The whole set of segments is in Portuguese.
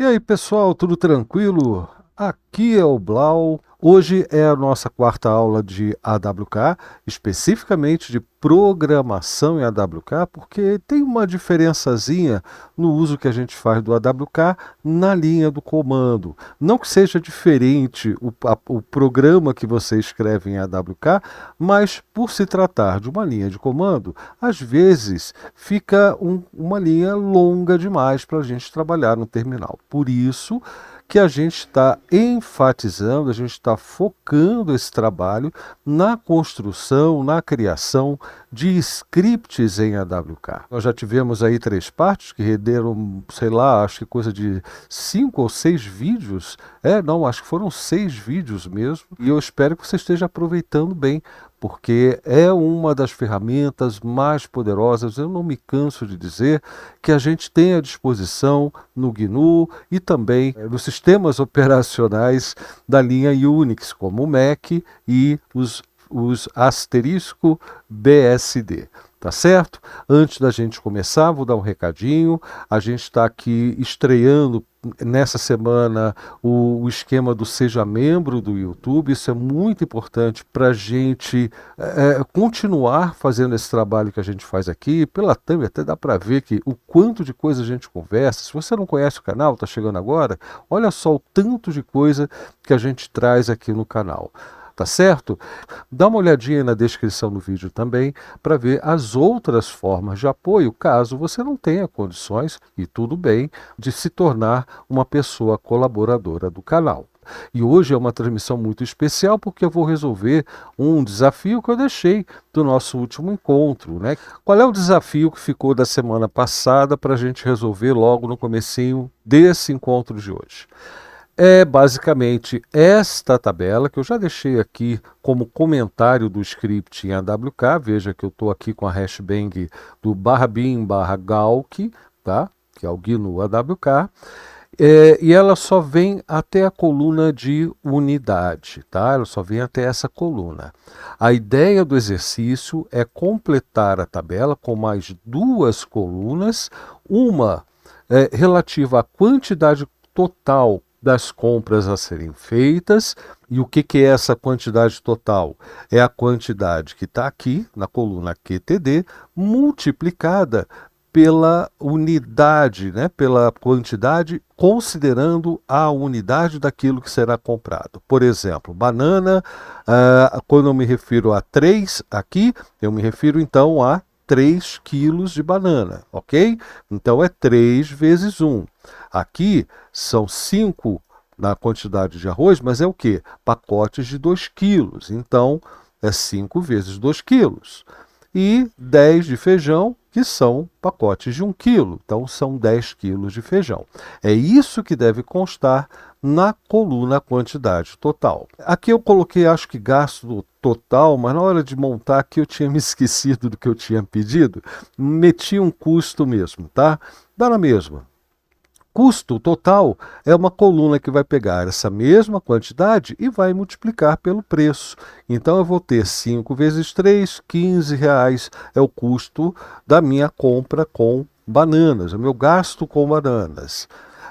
E aí, pessoal, tudo tranquilo? Aqui é o Blau. Hoje é a nossa quarta aula de AWK, especificamente de programação em AWK, porque tem uma diferençazinha no uso que a gente faz do AWK na linha do comando. Não que seja diferente o, a, o programa que você escreve em AWK, mas por se tratar de uma linha de comando, às vezes fica um, uma linha longa demais para a gente trabalhar no terminal. Por isso, que a gente está enfatizando, a gente está focando esse trabalho na construção, na criação de scripts em AWK. Nós já tivemos aí três partes que renderam, sei lá, acho que coisa de cinco ou seis vídeos. É, não, acho que foram seis vídeos mesmo. E eu espero que você esteja aproveitando bem porque é uma das ferramentas mais poderosas, eu não me canso de dizer, que a gente tem à disposição no GNU e também eh, nos sistemas operacionais da linha Unix, como o Mac e os, os asterisco BSD. Tá certo? Antes da gente começar, vou dar um recadinho. A gente está aqui estreando nessa semana o, o, esquema do Seja Membro do YouTube. Isso é muito importante para a gente é, é, continuar fazendo esse trabalho que a gente faz aqui. Pela thumb até dá para ver que o quanto de coisa a gente conversa. Se você não conhece o canal, está chegando agora, olha só o tanto de coisa que a gente traz aqui no canal tá certo? Dá uma olhadinha na descrição do vídeo também para ver as outras formas de apoio, caso você não tenha condições, e tudo bem, de se tornar uma pessoa colaboradora do canal. E hoje é uma transmissão muito especial porque eu vou resolver um desafio que eu deixei do nosso último encontro, né? Qual é o desafio que ficou da semana passada para a gente resolver logo no comecinho desse encontro de hoje? é basicamente esta tabela que eu já deixei aqui como comentário do script em AWK. Veja que eu estou aqui com a hashbang do barra bin barra galk, tá? que é o GNU AWK. É, e ela só vem até a coluna de unidade, tá? Ela só vem até essa coluna. A ideia do exercício é completar a tabela com mais duas colunas, uma é, relativa à quantidade total das compras a serem feitas. E o que, que é essa quantidade total? É a quantidade que está aqui na coluna QTD multiplicada pela unidade, né, pela quantidade, considerando a unidade daquilo que será comprado. Por exemplo, banana, ah, quando eu me refiro a 3 aqui, eu me refiro então a 3 quilos de banana, ok? Então é 3 vezes 1. Aqui são 5 na quantidade de arroz, mas é o quê? Pacotes de 2 quilos. Então é 5 vezes 2 quilos e 10 de feijão, que são pacotes de 1 quilo. Então, são 10 quilos de feijão. É isso que deve constar na coluna quantidade total. Aqui eu coloquei, acho que gasto total, mas na hora de montar aqui eu tinha me esquecido do que eu tinha pedido. Meti um custo mesmo, tá? Dá na mesma. Custo total é uma coluna que vai pegar essa mesma quantidade e vai multiplicar pelo preço. Então eu vou ter 5 vezes 3, 15 reais é o custo da minha compra com bananas, o meu gasto com bananas.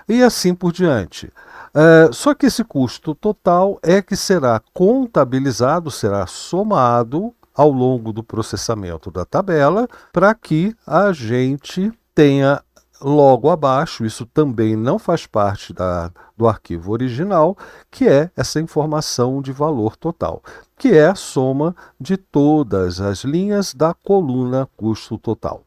E assim por diante. É, só que esse custo total é que será contabilizado, será somado ao longo do processamento da tabela para que a gente tenha logo abaixo, isso também não faz parte da, do arquivo original, que é essa informação de valor total, que é a soma de todas as linhas da coluna custo total.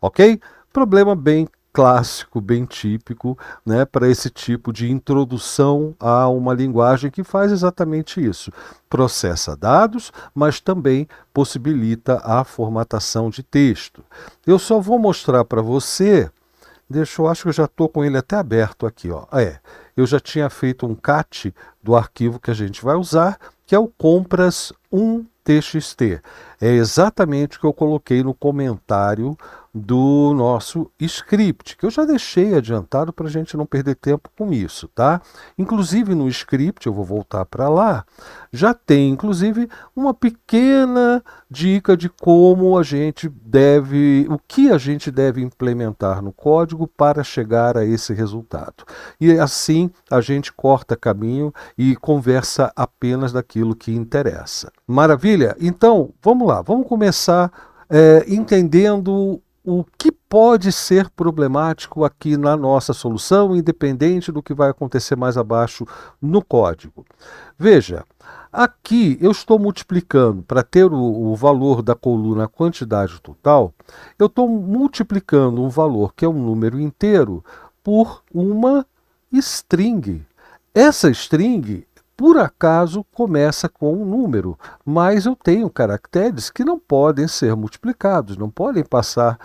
Ok? Problema bem clássico, bem típico, né, para esse tipo de introdução a uma linguagem que faz exatamente isso. Processa dados, mas também possibilita a formatação de texto. Eu só vou mostrar para você Deixa eu acho que eu já estou com ele até aberto aqui. Ó. É, eu já tinha feito um cat do arquivo que a gente vai usar, que é o compras 1 txt. É exatamente o que eu coloquei no comentário do nosso script, que eu já deixei adiantado para a gente não perder tempo com isso, tá? Inclusive no script, eu vou voltar para lá, já tem inclusive uma pequena dica de como a gente deve, o que a gente deve implementar no código para chegar a esse resultado. E assim a gente corta caminho e conversa apenas daquilo que interessa. Maravilha? Então, vamos lá, vamos começar é, entendendo o que pode ser problemático aqui na nossa solução, independente do que vai acontecer mais abaixo no código. Veja, aqui eu estou multiplicando, para ter o, o, valor da coluna, quantidade total, eu estou multiplicando um valor que é um número inteiro por uma string. Essa string por acaso começa com um número, mas eu tenho caracteres que não podem ser multiplicados, não podem passar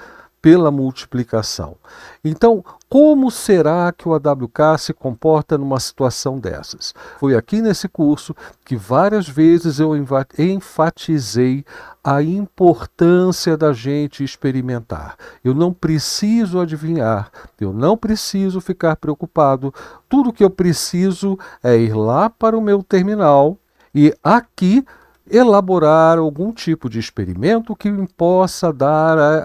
pela multiplicação. Então, como será que o AWK se comporta numa situação dessas? Foi aqui nesse curso que várias vezes eu enfatizei a importância da gente experimentar. Eu não preciso adivinhar, eu não preciso ficar preocupado. Tudo que eu preciso é ir lá para o meu terminal e aqui elaborar algum tipo de experimento que me possa dar a,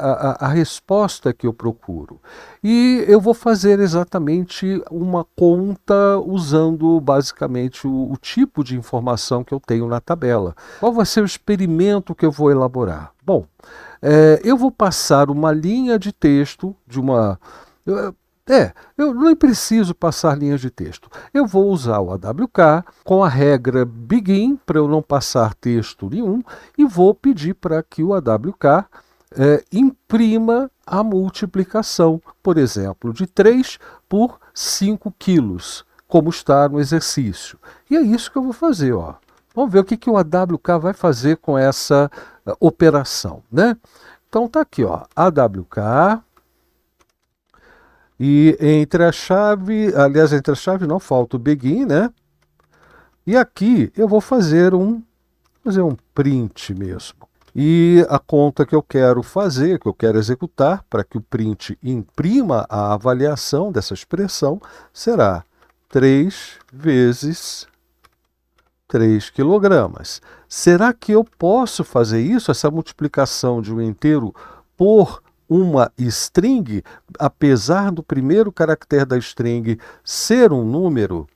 a, a, resposta que eu procuro. E eu vou fazer exatamente uma conta usando basicamente o, o tipo de informação que eu tenho na tabela. Qual vai ser o experimento que eu vou elaborar? Bom, é, eu vou passar uma linha de texto de uma. Eh, é, eu nem preciso passar linhas de texto. Eu vou usar o AWK com a regra begin para eu não passar texto nenhum e vou pedir para que o AWK é, imprima a multiplicação, por exemplo, de 3 por 5 quilos, como está no exercício. E é isso que eu vou fazer. Ó. Vamos ver o que, que o AWK vai fazer com essa uh, operação. Né? Então está aqui, ó, AWK e entre a chave, aliás, entre a chave não falta o begin, né? E aqui eu vou fazer um, fazer um print mesmo. E a conta que eu quero fazer, que eu quero executar, para que o print imprima a avaliação dessa expressão, será 3 vezes 3 quilogramas. Será que eu posso fazer isso, essa multiplicação de um inteiro por uma string, apesar do primeiro caractere da string ser um número?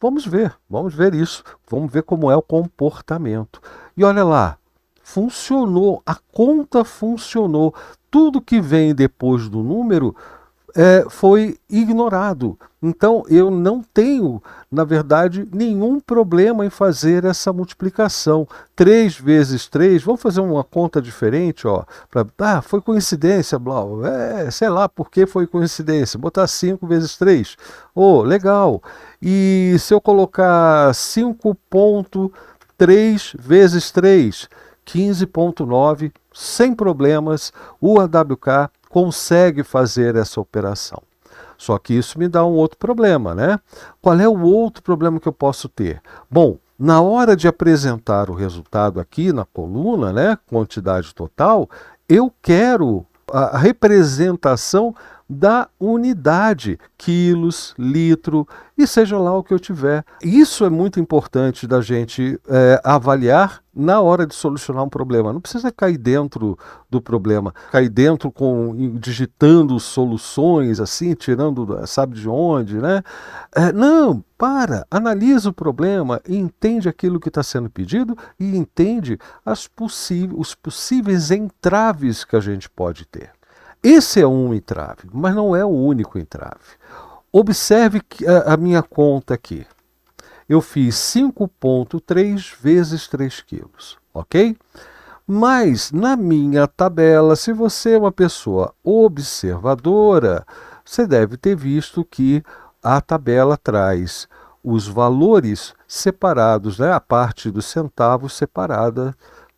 Vamos ver, vamos ver isso, vamos ver como é o comportamento. E olha lá, funcionou, a conta funcionou. Tudo que vem depois do número é, foi ignorado. Então eu não tenho, na verdade, nenhum problema em fazer essa multiplicação. 3 vezes 3, vamos fazer uma conta diferente, ó. Pra, ah, foi coincidência, Blau. É, sei lá por que foi coincidência. Botar 5 vezes 3. Oh, legal. E se eu colocar 5.3 vezes 3, 15.9, sem problemas, o AWK consegue fazer essa operação. Só que isso me dá um outro problema, né? Qual é o outro problema que eu posso ter? Bom, na hora de apresentar o resultado aqui na coluna, né, quantidade total, eu quero a representação da unidade, quilos, litro e seja lá o que eu tiver. Isso é muito importante da gente é, avaliar na hora de solucionar um problema. Não precisa cair dentro do problema, cair dentro com digitando soluções assim, tirando sabe de onde, né? É, não, para, analisa o problema e entende aquilo que está sendo pedido e entende as possíveis, os possíveis entraves que a gente pode ter. Esse é um entrave, mas não é o único entrave. Observe a, a minha conta aqui. Eu fiz 5,3 vezes 3 quilos, ok? Mas na minha tabela, se você é uma pessoa observadora, você deve ter visto que a tabela traz os valores separados, né? a parte dos centavos separada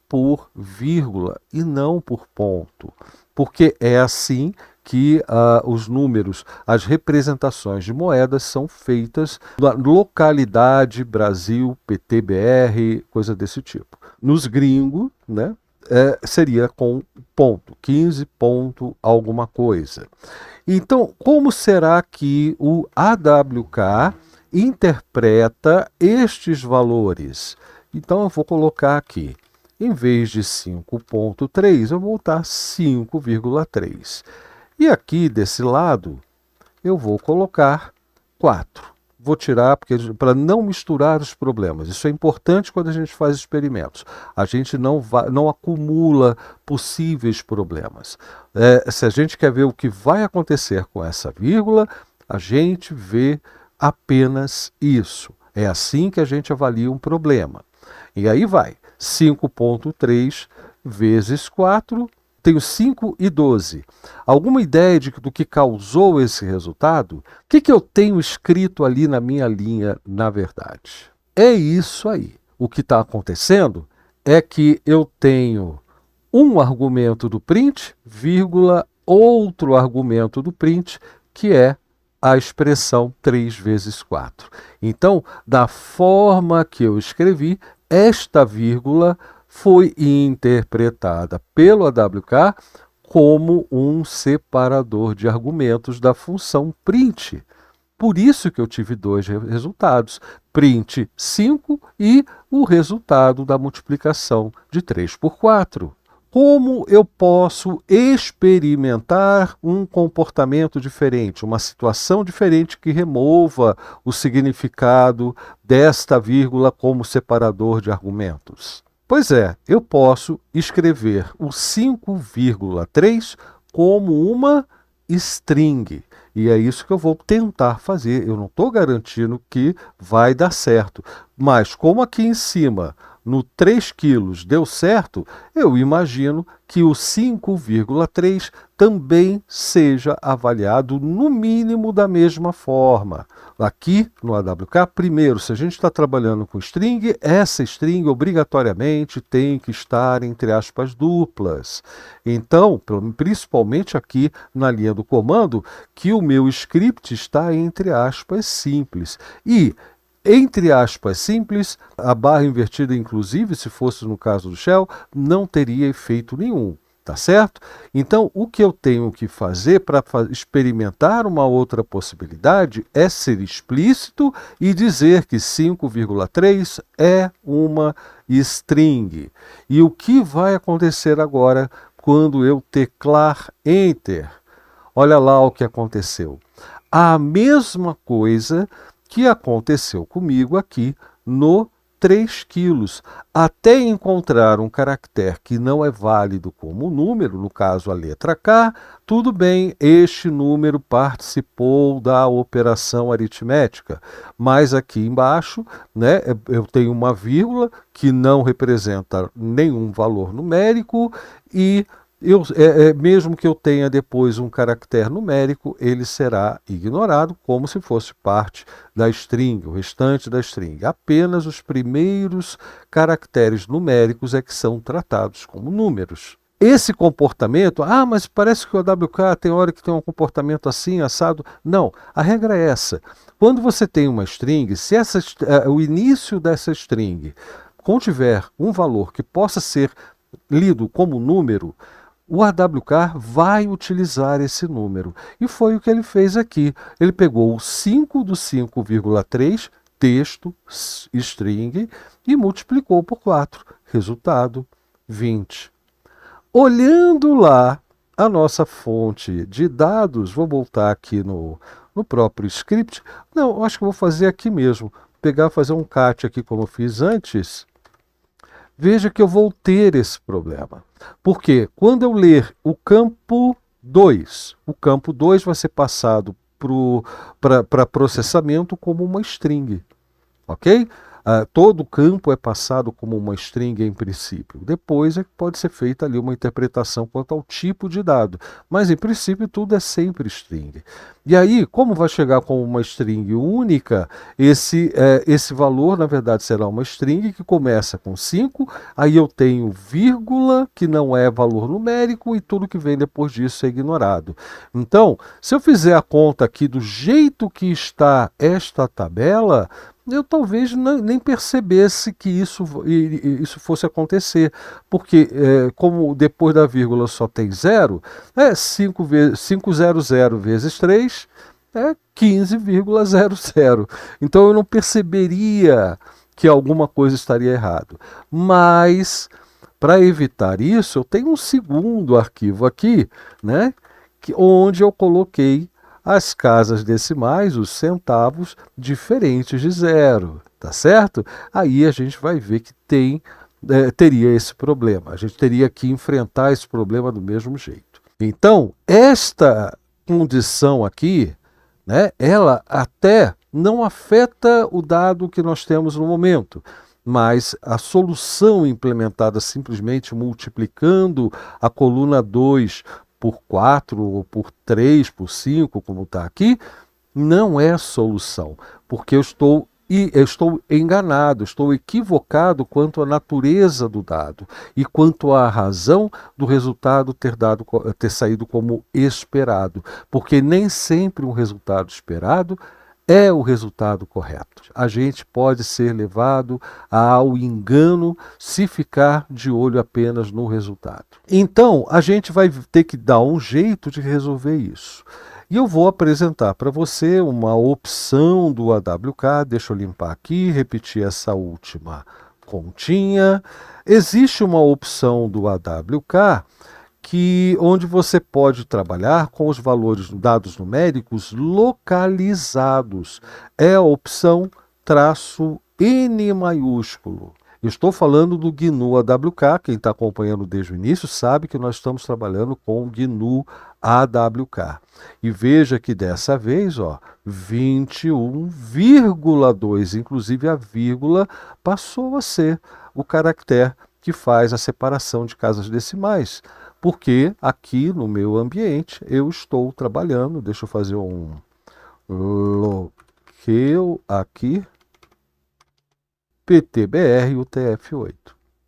por vírgula e não por ponto porque é assim que uh, os números, as representações de moedas são feitas na localidade Brasil, PTBR, coisa desse tipo. Nos gringos, né, é, seria com ponto, 15 ponto alguma coisa. Então, como será que o AWK interpreta estes valores? Então, eu vou colocar aqui em vez de 5.3, eu vou botar 5,3. E aqui desse lado, eu vou colocar 4. Vou tirar para não misturar os problemas. Isso é importante quando a gente faz experimentos. A gente não, não acumula possíveis problemas. É, se a gente quer ver o que vai acontecer com essa vírgula, a gente vê apenas isso. É assim que a gente avalia um problema. E aí vai. 5.3 vezes 4, tenho 5 e 12. Alguma ideia de, do que causou esse resultado? O que, que eu tenho escrito ali na minha linha, na verdade? É isso aí. O que está acontecendo é que eu tenho um argumento do print, vírgula, outro argumento do print, que é a expressão 3 vezes 4. Então, da forma que eu escrevi, esta vírgula foi interpretada pelo AWK como um separador de argumentos da função print. Por isso que eu tive dois resultados, print 5 e o resultado da multiplicação de 3 por 4 como eu posso experimentar um comportamento diferente, uma situação diferente que remova o significado desta vírgula como separador de argumentos? Pois é, eu posso escrever o 5,3 como uma string. E é isso que eu vou tentar fazer. Eu não estou garantindo que vai dar certo. Mas, como aqui em cima no 3 quilos deu certo, eu imagino que o 5,3 também seja avaliado no mínimo da mesma forma. Aqui no AWK, primeiro, se a gente está trabalhando com string, essa string obrigatoriamente tem que estar entre aspas duplas. Então, principalmente aqui na linha do comando, que o meu script está entre aspas simples. E entre aspas, simples, a barra invertida, inclusive, se fosse no caso do Shell, não teria efeito nenhum. Tá certo? Então, o que eu tenho que fazer para experimentar uma outra possibilidade é ser explícito e dizer que 5,3 é uma string. E o que vai acontecer agora quando eu teclar Enter? Olha lá o que aconteceu. A mesma coisa que aconteceu comigo aqui no 3 quilos, até encontrar um caractere que não é válido como número, no caso a letra K, tudo bem, este número participou da operação aritmética, mas aqui embaixo né, eu tenho uma vírgula que não representa nenhum valor numérico e eu, é, é, mesmo que eu tenha depois um caractere numérico, ele será ignorado como se fosse parte da string, o restante da string. Apenas os primeiros caracteres numéricos é que são tratados como números. Esse comportamento, ah, mas parece que o AWK tem hora que tem um comportamento assim, assado. Não, a regra é essa. Quando você tem uma string, se essa, uh, o início dessa string contiver um valor que possa ser lido como número, o AWK vai utilizar esse número. E foi o que ele fez aqui. Ele pegou o 5 do 5,3, texto, string, e multiplicou por 4. Resultado, 20. Olhando lá a nossa fonte de dados, vou voltar aqui no, no próprio script. Não, acho que vou fazer aqui mesmo. Pegar, fazer um cat aqui como eu fiz antes. Veja que eu vou ter esse problema. Porque quando eu ler o campo 2, o campo 2 vai ser passado para pro, processamento como uma string. Ok? Uh, todo o campo é passado como uma string em princípio. Depois é que pode ser feita ali uma interpretação quanto ao tipo de dado, mas em princípio tudo é sempre string. E aí, como vai chegar com uma string única, esse, é, esse valor na verdade será uma string que começa com 5, aí eu tenho vírgula, que não é valor numérico, e tudo que vem depois disso é ignorado. Então, se eu fizer a conta aqui do jeito que está esta tabela, eu talvez nem percebesse que isso, isso fosse acontecer, porque é, como depois da vírgula só tem zero, é zero vezes 3 é 15,00. Então eu não perceberia que alguma coisa estaria errado. Mas para evitar isso, eu tenho um segundo arquivo aqui, né, que, onde eu coloquei as casas decimais, os centavos, diferentes de zero, tá certo? Aí a gente vai ver que tem é, teria esse problema. A gente teria que enfrentar esse problema do mesmo jeito. Então, esta condição aqui, né, ela até não afeta o dado que nós temos no momento, mas a solução implementada simplesmente multiplicando a coluna 2 por 4 ou por 3, por 5, como está aqui, não é solução, porque eu estou e eu estou enganado, estou equivocado quanto à natureza do dado e quanto à razão do resultado ter, dado, ter saído como esperado, porque nem sempre um resultado esperado é o resultado correto. A gente pode ser levado ao engano se ficar de olho apenas no resultado. Então, a gente vai ter que dar um jeito de resolver isso. E eu vou apresentar para você uma opção do AWK. Deixa eu limpar aqui, repetir essa última continha. Existe uma opção do AWK que onde você pode trabalhar com os valores dados numéricos localizados. É a opção traço N maiúsculo. estou falando do GNU AWK, quem está acompanhando desde o início sabe que nós estamos trabalhando com o GNU AWK. E veja que dessa vez, ó, 21,2, inclusive a vírgula passou a ser o caractere que faz a separação de casas decimais porque aqui no meu ambiente eu estou trabalhando. Deixa eu fazer um loqueu aqui. PTBR UTF-8,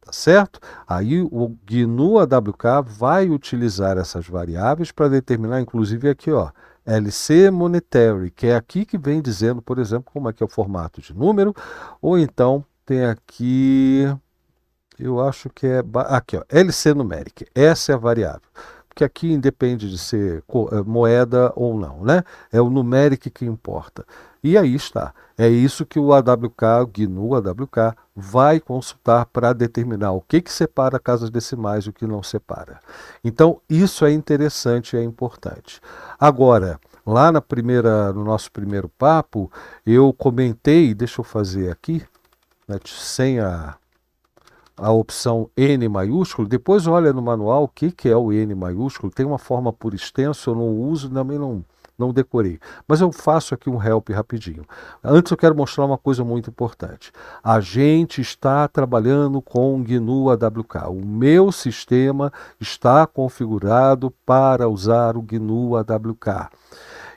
tá certo? Aí o GNU AWK vai utilizar essas variáveis para determinar, inclusive aqui, ó, LC Monetary, que é aqui que vem dizendo, por exemplo, como é que é o formato de número, ou então tem aqui eu acho que é. Aqui, ó, LC numérica. Essa é a variável. Porque aqui independe de ser eh, moeda ou não, né? É o numérico que importa. E aí está. É isso que o AWK, o GNU AWK, vai consultar para determinar o que, que separa casas decimais e o que não separa. Então, isso é interessante e é importante. Agora, lá na primeira, no nosso primeiro papo, eu comentei, deixa eu fazer aqui, né, sem a a opção N maiúsculo, depois olha no manual o que, que é o N maiúsculo, tem uma forma por extenso, eu não uso, também não, não decorei. Mas eu faço aqui um help rapidinho. Antes eu quero mostrar uma coisa muito importante. A gente está trabalhando com GNU AWK. O meu sistema está configurado para usar o GNU AWK.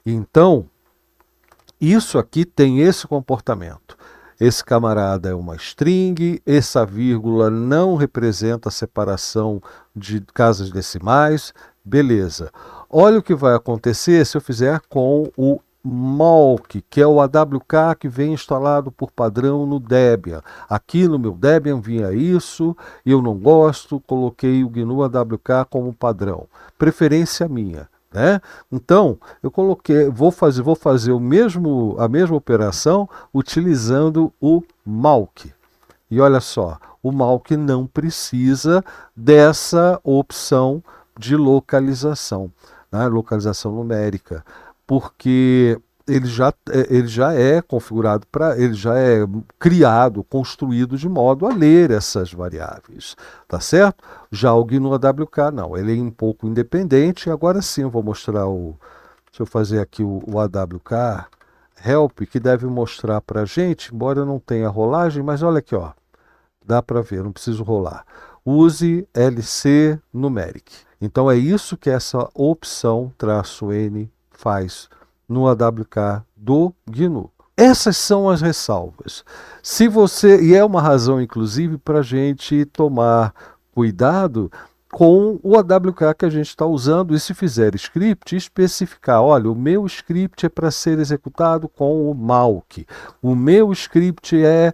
Então, isso aqui tem esse comportamento. Esse camarada é uma string, essa vírgula não representa a separação de casas decimais, beleza. Olha o que vai acontecer se eu fizer com o malk, que é o AWK que vem instalado por padrão no Debian. Aqui no meu Debian vinha isso, eu não gosto, coloquei o GNU AWK como padrão. Preferência minha. Né? Então, eu coloquei, vou fazer, vou fazer o mesmo, a mesma operação utilizando o malk. E olha só, o malk não precisa dessa opção de localização, né? localização numérica, porque ele já, é, ele já é configurado para, ele já é criado, construído de modo a ler essas variáveis, tá certo? Já o GNU AWK não, ele é um pouco independente. Agora sim, eu vou mostrar o, deixa eu fazer aqui o, o AWK Help que deve mostrar para gente, embora não tenha rolagem, mas olha aqui, ó, dá para ver, não preciso rolar. Use LC Numeric. Então é isso que essa opção traço N faz no AWK do GNU. Essas são as ressalvas. Se você e é uma razão inclusive para a gente tomar cuidado com o AWK que a gente está usando e se fizer script, especificar, olha, o meu script é para ser executado com o malk, o meu script é, é,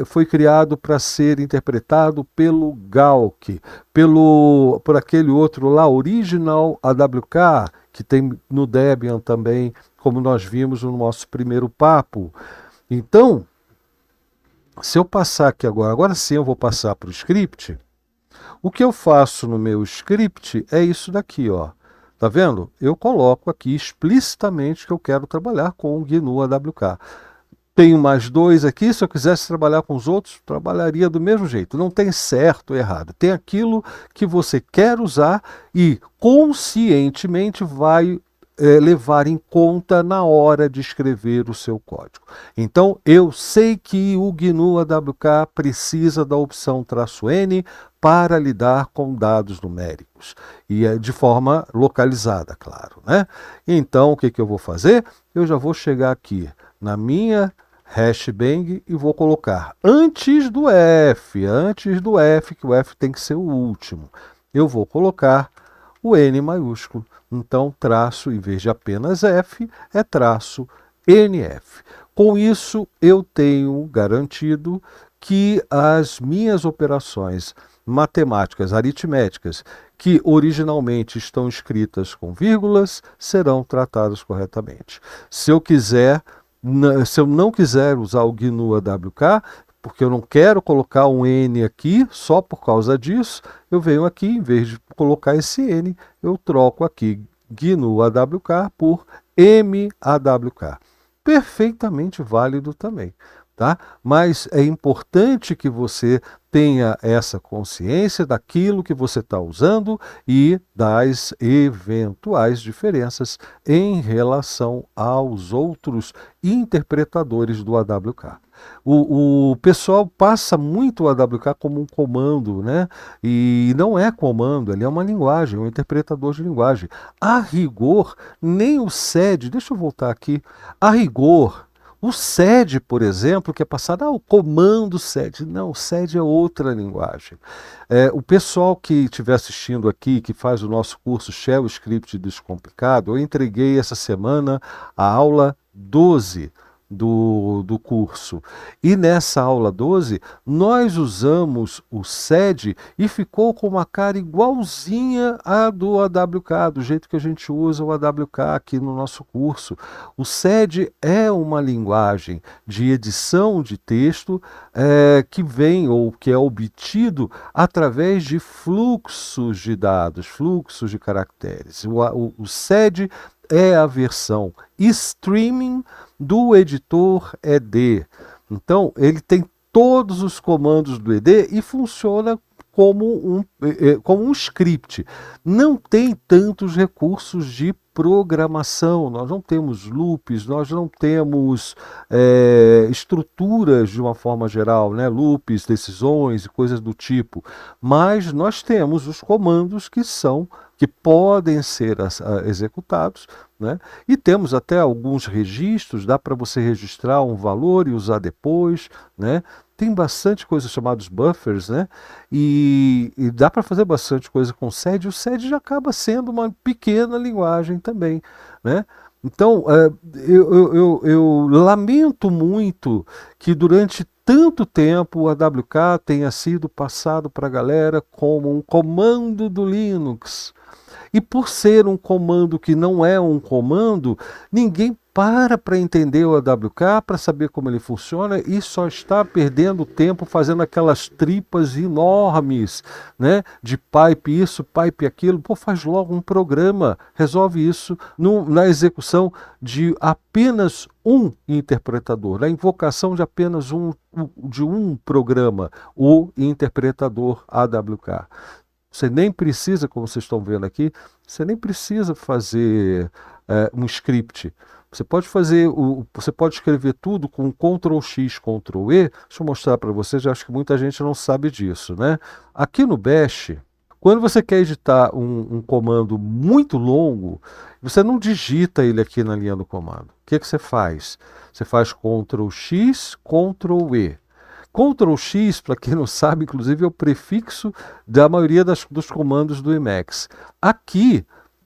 é foi criado para ser interpretado pelo galk, pelo por aquele outro lá, original AWK, que tem no Debian também, como nós vimos no nosso primeiro papo. Então, se eu passar aqui agora, agora sim eu vou passar para o script. O que eu faço no meu script é isso daqui, ó. Tá vendo? Eu coloco aqui explicitamente que eu quero trabalhar com o GNU AWK. Tenho mais dois aqui, se eu quisesse trabalhar com os outros, trabalharia do mesmo jeito. Não tem certo ou errado. Tem aquilo que você quer usar e conscientemente vai é, levar em conta na hora de escrever o seu código. Então, eu sei que o GNU AWK precisa da opção traço N para lidar com dados numéricos e é de forma localizada, claro, né? Então, o que, que eu vou fazer? Eu já vou chegar aqui na minha hashbang e vou colocar antes do F, antes do F, que o F tem que ser o último. Eu vou colocar o N maiúsculo. Então, traço, em vez de apenas F, é traço NF. Com isso, eu tenho garantido que as minhas operações matemáticas, aritméticas, que originalmente estão escritas com vírgulas, serão tratadas corretamente. Se eu quiser se eu não quiser usar o GNU AWK, porque eu não quero colocar um N aqui só por causa disso, eu venho aqui, em vez de colocar esse N, eu troco aqui GNU AWK por MAWK. Perfeitamente válido também tá? Mas é importante que você tenha essa consciência daquilo que você está usando e das eventuais diferenças em relação aos outros interpretadores do AWK. O, o, pessoal passa muito o AWK como um comando, né? E não é comando, ele é uma linguagem, é um interpretador de linguagem. A rigor, nem o SED, deixa eu voltar aqui, a rigor, o SED, por exemplo, que é passado, ah, o comando SED. Não, o SED é outra linguagem. É, o pessoal que estiver assistindo aqui, que faz o nosso curso Shell Script Descomplicado, eu entreguei essa semana a aula 12 do, do curso. E nessa aula 12, nós usamos o SED e ficou com uma cara igualzinha à do AWK, do jeito que a gente usa o AWK aqui no nosso curso. O SED é uma linguagem de edição de texto é, que vem ou que é obtido através de fluxos de dados, fluxos de caracteres. O, o, o SED é a versão streaming do editor ED. Então, ele tem todos os comandos do ED e funciona como um, eh, eh, como um script. Não tem tantos recursos de programação, nós não temos loops, nós não temos é, estruturas de uma forma geral, né? loops, decisões e coisas do tipo, mas nós temos os comandos que são que podem ser ah, executados, né? e temos até alguns registros, dá para você registrar um valor e usar depois, né? tem bastante coisa chamados buffers, né? E, e dá para fazer bastante coisa com SED. O SED já acaba sendo uma pequena linguagem também, né? Então, é, eu, eu, eu, eu, lamento muito que durante tanto tempo o awk tenha sido passado para a galera como um comando do Linux. E por ser um comando que não é um comando, ninguém para para entender o AWK, para saber como ele funciona e só está perdendo tempo fazendo aquelas tripas enormes, né? De pipe isso, pipe aquilo. Pô, faz logo um programa, resolve isso no, na execução de apenas um interpretador, na invocação de apenas um de um programa, o interpretador AWK. Você nem precisa, como vocês estão vendo aqui, você nem precisa fazer é, um script. Você pode fazer, o, você pode escrever tudo com Ctrl X, Ctrl E. Deixa eu mostrar para vocês, eu acho que muita gente não sabe disso, né? Aqui no Bash, quando você quer editar um, um comando muito longo, você não digita ele aqui na linha do comando. O que, é que você faz? Você faz Ctrl X, Ctrl E. Ctrl X, para quem não sabe, inclusive é o prefixo da maioria das, dos comandos do Emacs. Aqui,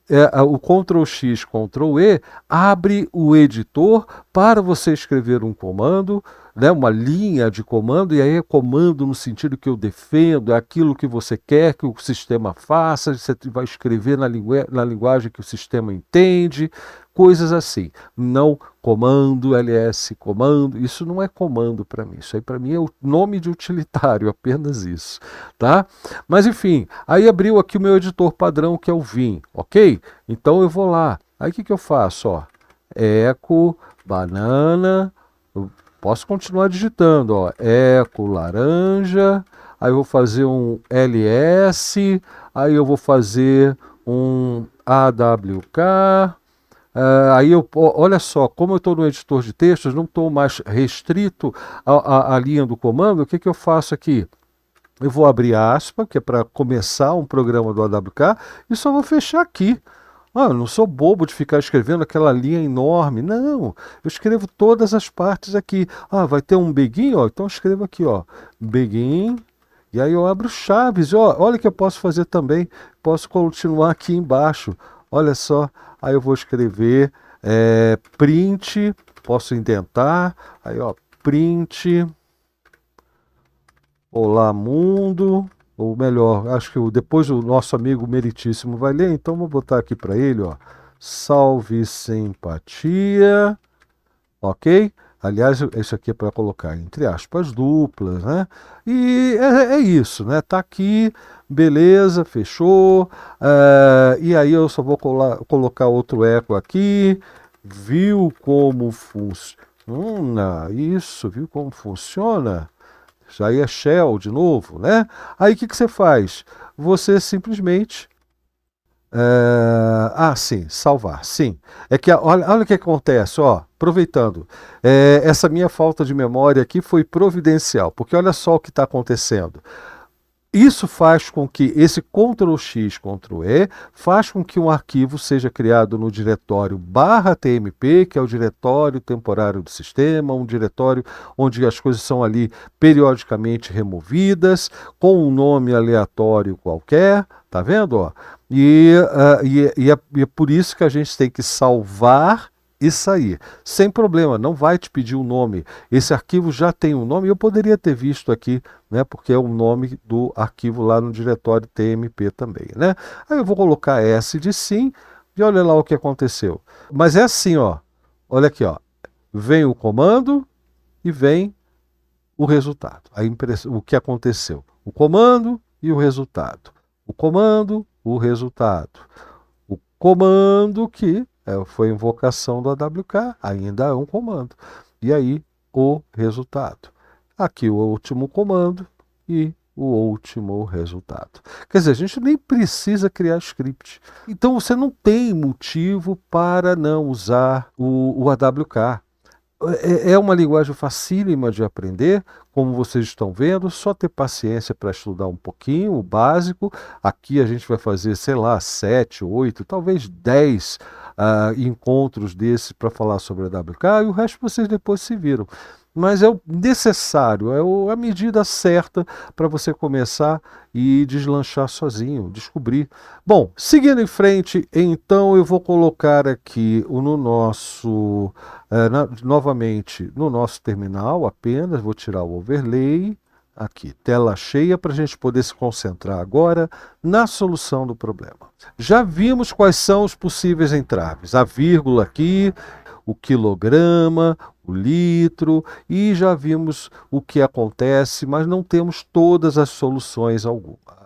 é, o Ctrl X, Ctrl E, abre o editor para você escrever um comando, né, uma linha de comando, e aí é comando no sentido que eu defendo, é aquilo que você quer que o sistema faça, você vai escrever na, lingu na linguagem que o sistema entende, coisas assim. Não comando, LS comando, isso não é comando para mim. Isso aí para mim é o nome de utilitário, apenas isso, tá? Mas enfim, aí abriu aqui o meu editor padrão que é o Vim, ok? Então eu vou lá. Aí o que, que eu faço? Ó, eco, banana, posso continuar digitando, ó, eco, laranja, aí eu vou fazer um LS, aí eu vou fazer um AWK, Uh, aí eu, olha só, como eu estou no editor de textos, não estou mais restrito à, linha do comando, o que, que eu faço aqui? Eu vou abrir aspa, que é para começar um programa do AWK, e só vou fechar aqui. Ah, eu não sou bobo de ficar escrevendo aquela linha enorme. Não, eu escrevo todas as partes aqui. Ah, vai ter um begin, ó, então eu escrevo aqui, ó, begin, e aí eu abro chaves. Ó, olha que eu posso fazer também, posso continuar aqui embaixo. Olha só, aí eu vou escrever é, print, posso indentar, aí ó, print, olá mundo, ou melhor, acho que depois o nosso amigo meritíssimo vai ler, então vou botar aqui para ele, ó, salve simpatia, ok? Aliás, isso aqui é para colocar entre aspas duplas, né? E é, é isso, né? Tá aqui, beleza, fechou. Uh, e aí eu só vou colar, colocar outro eco aqui. Viu como funciona? Isso, viu como funciona? Já aí é shell de novo, né? Aí o que, que você faz? Você simplesmente ah, ah, sim, salvar, sim. É que olha, olha o que acontece, ó, aproveitando. É, essa minha falta de memória aqui foi providencial, porque olha só o que está acontecendo. Isso faz com que esse Ctrl X, Ctrl E, faz com que um arquivo seja criado no diretório barra TMP, que é o diretório temporário do sistema, um diretório onde as coisas são ali periodicamente removidas, com um nome aleatório qualquer, tá vendo? Ó? E, uh, e, e, é, e é por isso que a gente tem que salvar e sair. Sem problema, não vai te pedir o um nome. Esse arquivo já tem um nome, eu poderia ter visto aqui, né, porque é o nome do arquivo lá no diretório TMP também, né? Aí eu vou colocar S de sim e olha lá o que aconteceu. Mas é assim, ó. Olha aqui, ó. Vem o comando e vem o resultado. A impress... o que aconteceu. O comando e o resultado. O comando o resultado. O comando que é, foi invocação do AWK ainda é um comando. E aí o resultado. Aqui o último comando e o último resultado. Quer dizer, a gente nem precisa criar script. Então você não tem motivo para não usar o, o AWK. É, é, é uma linguagem facílima de aprender, como vocês estão vendo, só ter paciência para estudar um pouquinho, o básico. Aqui a gente vai fazer, sei lá, sete, oito, talvez dez uh, encontros desses para falar sobre a WK e o resto vocês depois se viram mas é o necessário, é, é a medida certa para você começar e deslanchar sozinho, descobrir. Bom, seguindo em frente, então eu vou colocar aqui no nosso, é, na, novamente, no nosso terminal apenas, vou tirar o overlay, aqui, tela cheia, para a gente poder se concentrar agora na solução do problema. Já vimos quais são os possíveis entraves, a vírgula aqui, o quilograma, o litro, e já vimos o que acontece, mas não temos todas as soluções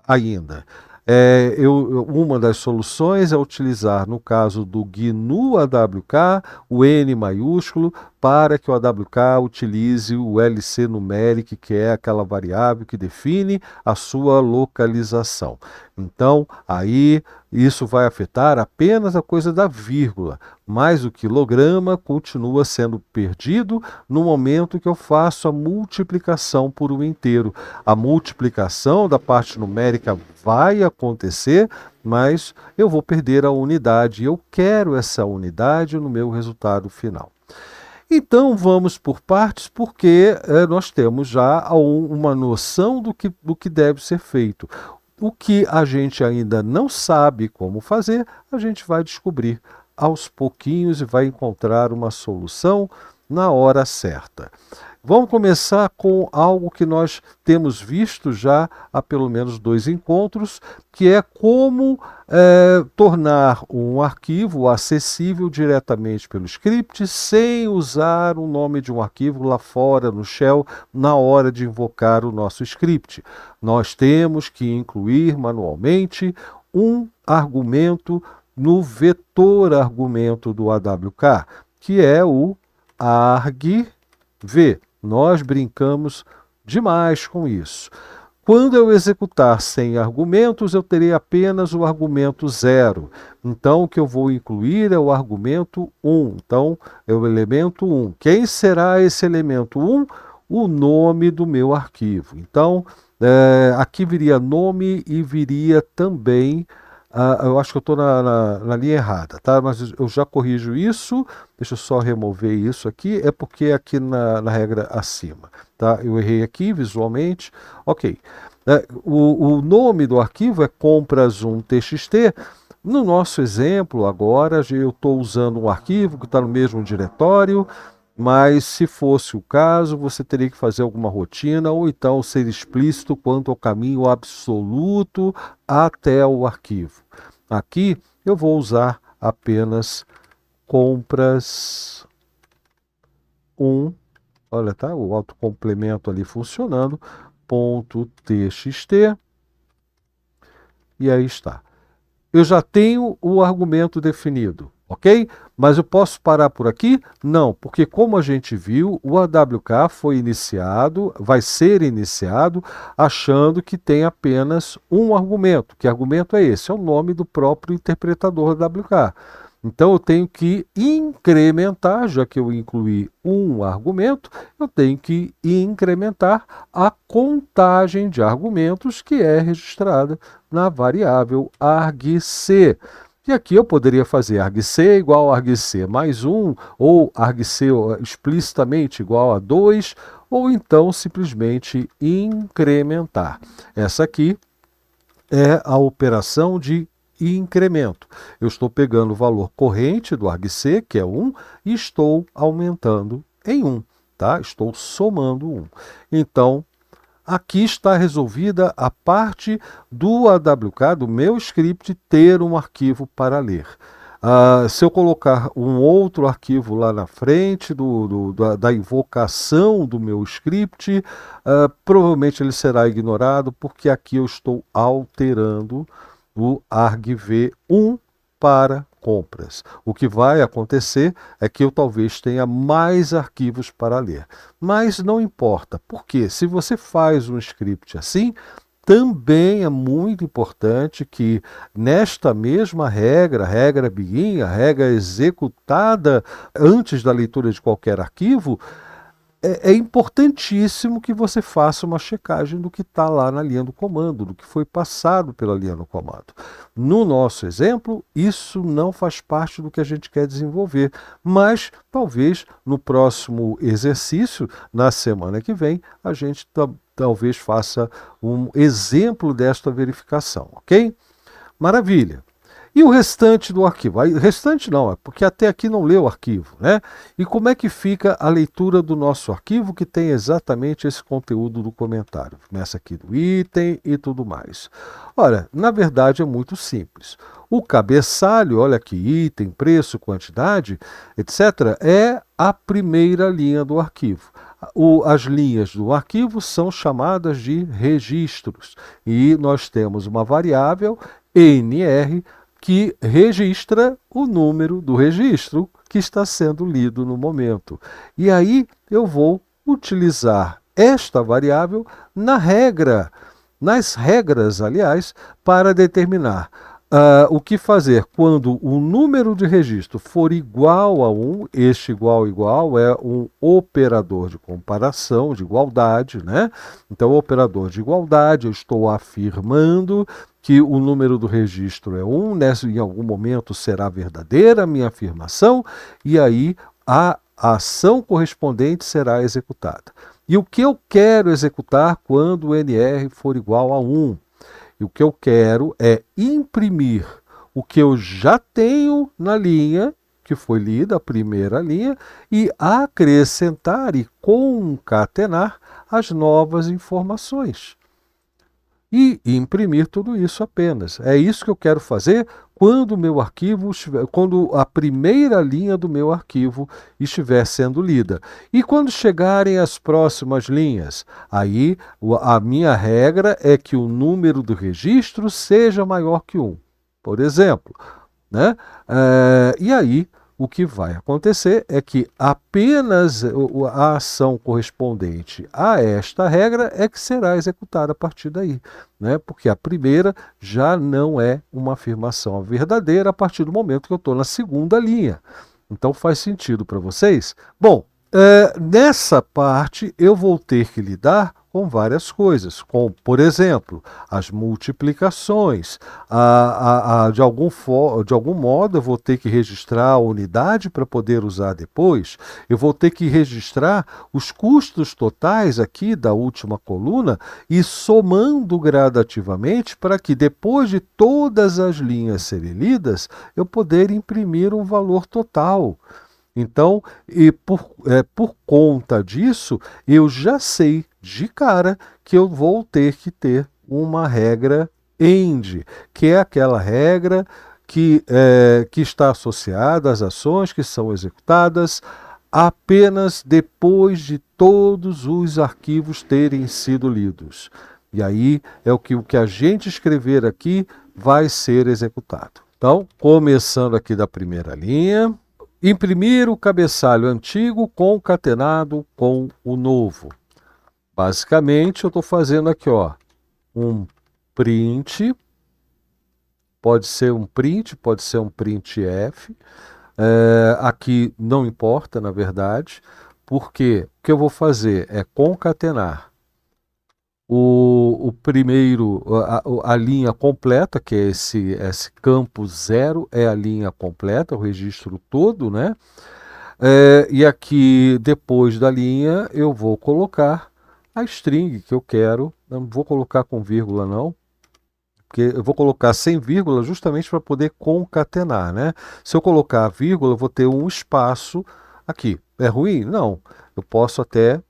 ainda. É, eu, uma das soluções é utilizar, no caso do GNU AWK, o N maiúsculo para que o AWK utilize o LC numeric, que é aquela variável que define a sua localização. Então, aí isso vai afetar apenas a coisa da vírgula, mas o quilograma continua sendo perdido no momento que eu faço a multiplicação por um inteiro. A multiplicação da parte numérica vai acontecer, mas eu vou perder a unidade. Eu quero essa unidade no meu resultado final. Então vamos por partes, porque é, nós temos já uma noção do que, do que deve ser feito. O que a gente ainda não sabe como fazer, a gente vai descobrir aos pouquinhos e vai encontrar uma solução na hora certa. Vamos começar com algo que nós temos visto já há pelo menos dois encontros, que é como é, tornar um arquivo acessível diretamente pelo script sem usar o nome de um arquivo lá fora no shell na hora de invocar o nosso script. Nós temos que incluir manualmente um argumento no vetor argumento do AWK, que é o argv. Nós brincamos demais com isso. Quando eu executar sem argumentos, eu terei apenas o argumento zero. Então, o que eu vou incluir é o argumento 1. Um. Então, é o elemento 1. Um. Quem será esse elemento 1? Um? O nome do meu arquivo. Então, é, aqui viria nome e viria também ah, eu acho que eu estou na, na, na, linha errada, tá? Mas eu já corrijo isso, deixa eu só remover isso aqui, é porque é aqui na, na regra acima, tá? Eu errei aqui visualmente, ok. É, o, o nome do arquivo é compras 1txt no nosso exemplo agora, eu estou usando um arquivo que está no mesmo diretório, mas se fosse o caso, você teria que fazer alguma rotina ou então ser explícito quanto ao caminho absoluto até o arquivo. Aqui eu vou usar apenas compras 1, olha tá, o autocomplemento ali funcionando, ponto txt, e aí está. Eu já tenho o argumento definido, ok? Mas eu posso parar por aqui? Não, porque como a gente viu, o AWK foi iniciado, vai ser iniciado, achando que tem apenas um argumento. Que argumento é esse? É o nome do próprio interpretador AWK. Então eu tenho que incrementar, já que eu incluí um argumento, eu tenho que incrementar a contagem de argumentos que é registrada na variável argc. E aqui eu poderia fazer argc igual a argc mais 1, ou argc explicitamente igual a 2, ou então simplesmente incrementar. Essa aqui é a operação de incremento. Eu estou pegando o valor corrente do argc, que é 1, e estou aumentando em 1. Tá? Estou somando 1. Então, Aqui está resolvida a parte do AWK, do meu script, ter um arquivo para ler. Uh, se eu colocar um outro arquivo lá na frente do, do, da, da, invocação do meu script, uh, provavelmente ele será ignorado, porque aqui eu estou alterando o argv1 para compras. O que vai acontecer é que eu talvez tenha mais arquivos para ler. Mas não importa, porque se você faz um script assim, também é muito importante que nesta mesma regra, regra begin, a regra executada antes da leitura de qualquer arquivo, é, é importantíssimo que você faça uma checagem do que está lá na linha do comando, do que foi passado pela linha do comando. No nosso exemplo, isso não faz parte do que a gente quer desenvolver, mas talvez no próximo exercício, na semana que vem, a gente talvez faça um exemplo desta verificação, ok? Maravilha! E o restante do arquivo? O restante não, é porque até aqui não leu o arquivo, né? E como é que fica a leitura do nosso arquivo que tem exatamente esse conteúdo do comentário? Começa aqui do item e tudo mais. Ora, na verdade é muito simples. O cabeçalho, olha aqui, item, preço, quantidade, etc., é a primeira linha do arquivo. O, as linhas do arquivo são chamadas de registros e nós temos uma variável nr que registra o número do registro que está sendo lido no momento. E aí eu vou utilizar esta variável na regra, nas regras, aliás, para determinar Uh, o que fazer quando o número de registro for igual a 1, este igual igual é um operador de comparação, de igualdade, né? Então, operador de igualdade, eu estou afirmando que o número do registro é 1, nessa, né? em algum momento será verdadeira a minha afirmação, e aí a ação correspondente será executada. E o que eu quero executar quando o NR for igual a 1? E o que eu quero é imprimir o que eu já tenho na linha, que foi lida a primeira linha, e acrescentar e concatenar as novas informações. E imprimir tudo isso apenas. É isso que eu quero fazer quando meu arquivo quando a primeira linha do meu arquivo estiver sendo lida. E quando chegarem as próximas linhas, aí a minha regra é que o número do registro seja maior que um, por exemplo. Né? É, e aí o que vai acontecer é que apenas a ação correspondente a esta regra é que será executada a partir daí, né? porque a primeira já não é uma afirmação verdadeira a partir do momento que eu estou na segunda linha. Então faz sentido para vocês? Bom, é, nessa parte eu vou ter que lidar com várias coisas, como, por exemplo, as multiplicações. A, a, a, de, algum de algum modo, eu vou ter que registrar a unidade para poder usar depois, eu vou ter que registrar os custos totais aqui da última coluna e somando gradativamente para que depois de todas as linhas serem lidas, eu poder imprimir um valor total. Então, e por, é, por conta disso, eu já sei de cara que eu vou ter que ter uma regra END, que é aquela regra que, é, que está associada às ações que são executadas apenas depois de todos os arquivos terem sido lidos. E aí é o que, o que a gente escrever aqui vai ser executado. Então, começando aqui da primeira linha, imprimir o cabeçalho antigo concatenado com o novo. Basicamente, eu estou fazendo aqui ó, um print, pode ser um print, pode ser um printf, é, aqui não importa, na verdade, porque o que eu vou fazer é concatenar o, o primeiro, a, a, linha completa, que é esse, esse campo zero, é a linha completa, o registro todo, né? É, e aqui, depois da linha, eu vou colocar a string que eu quero, não vou colocar com vírgula não, porque eu vou colocar sem vírgula justamente para poder concatenar, né? Se eu colocar a vírgula, eu vou ter um espaço aqui. É ruim? Não. Eu posso até é,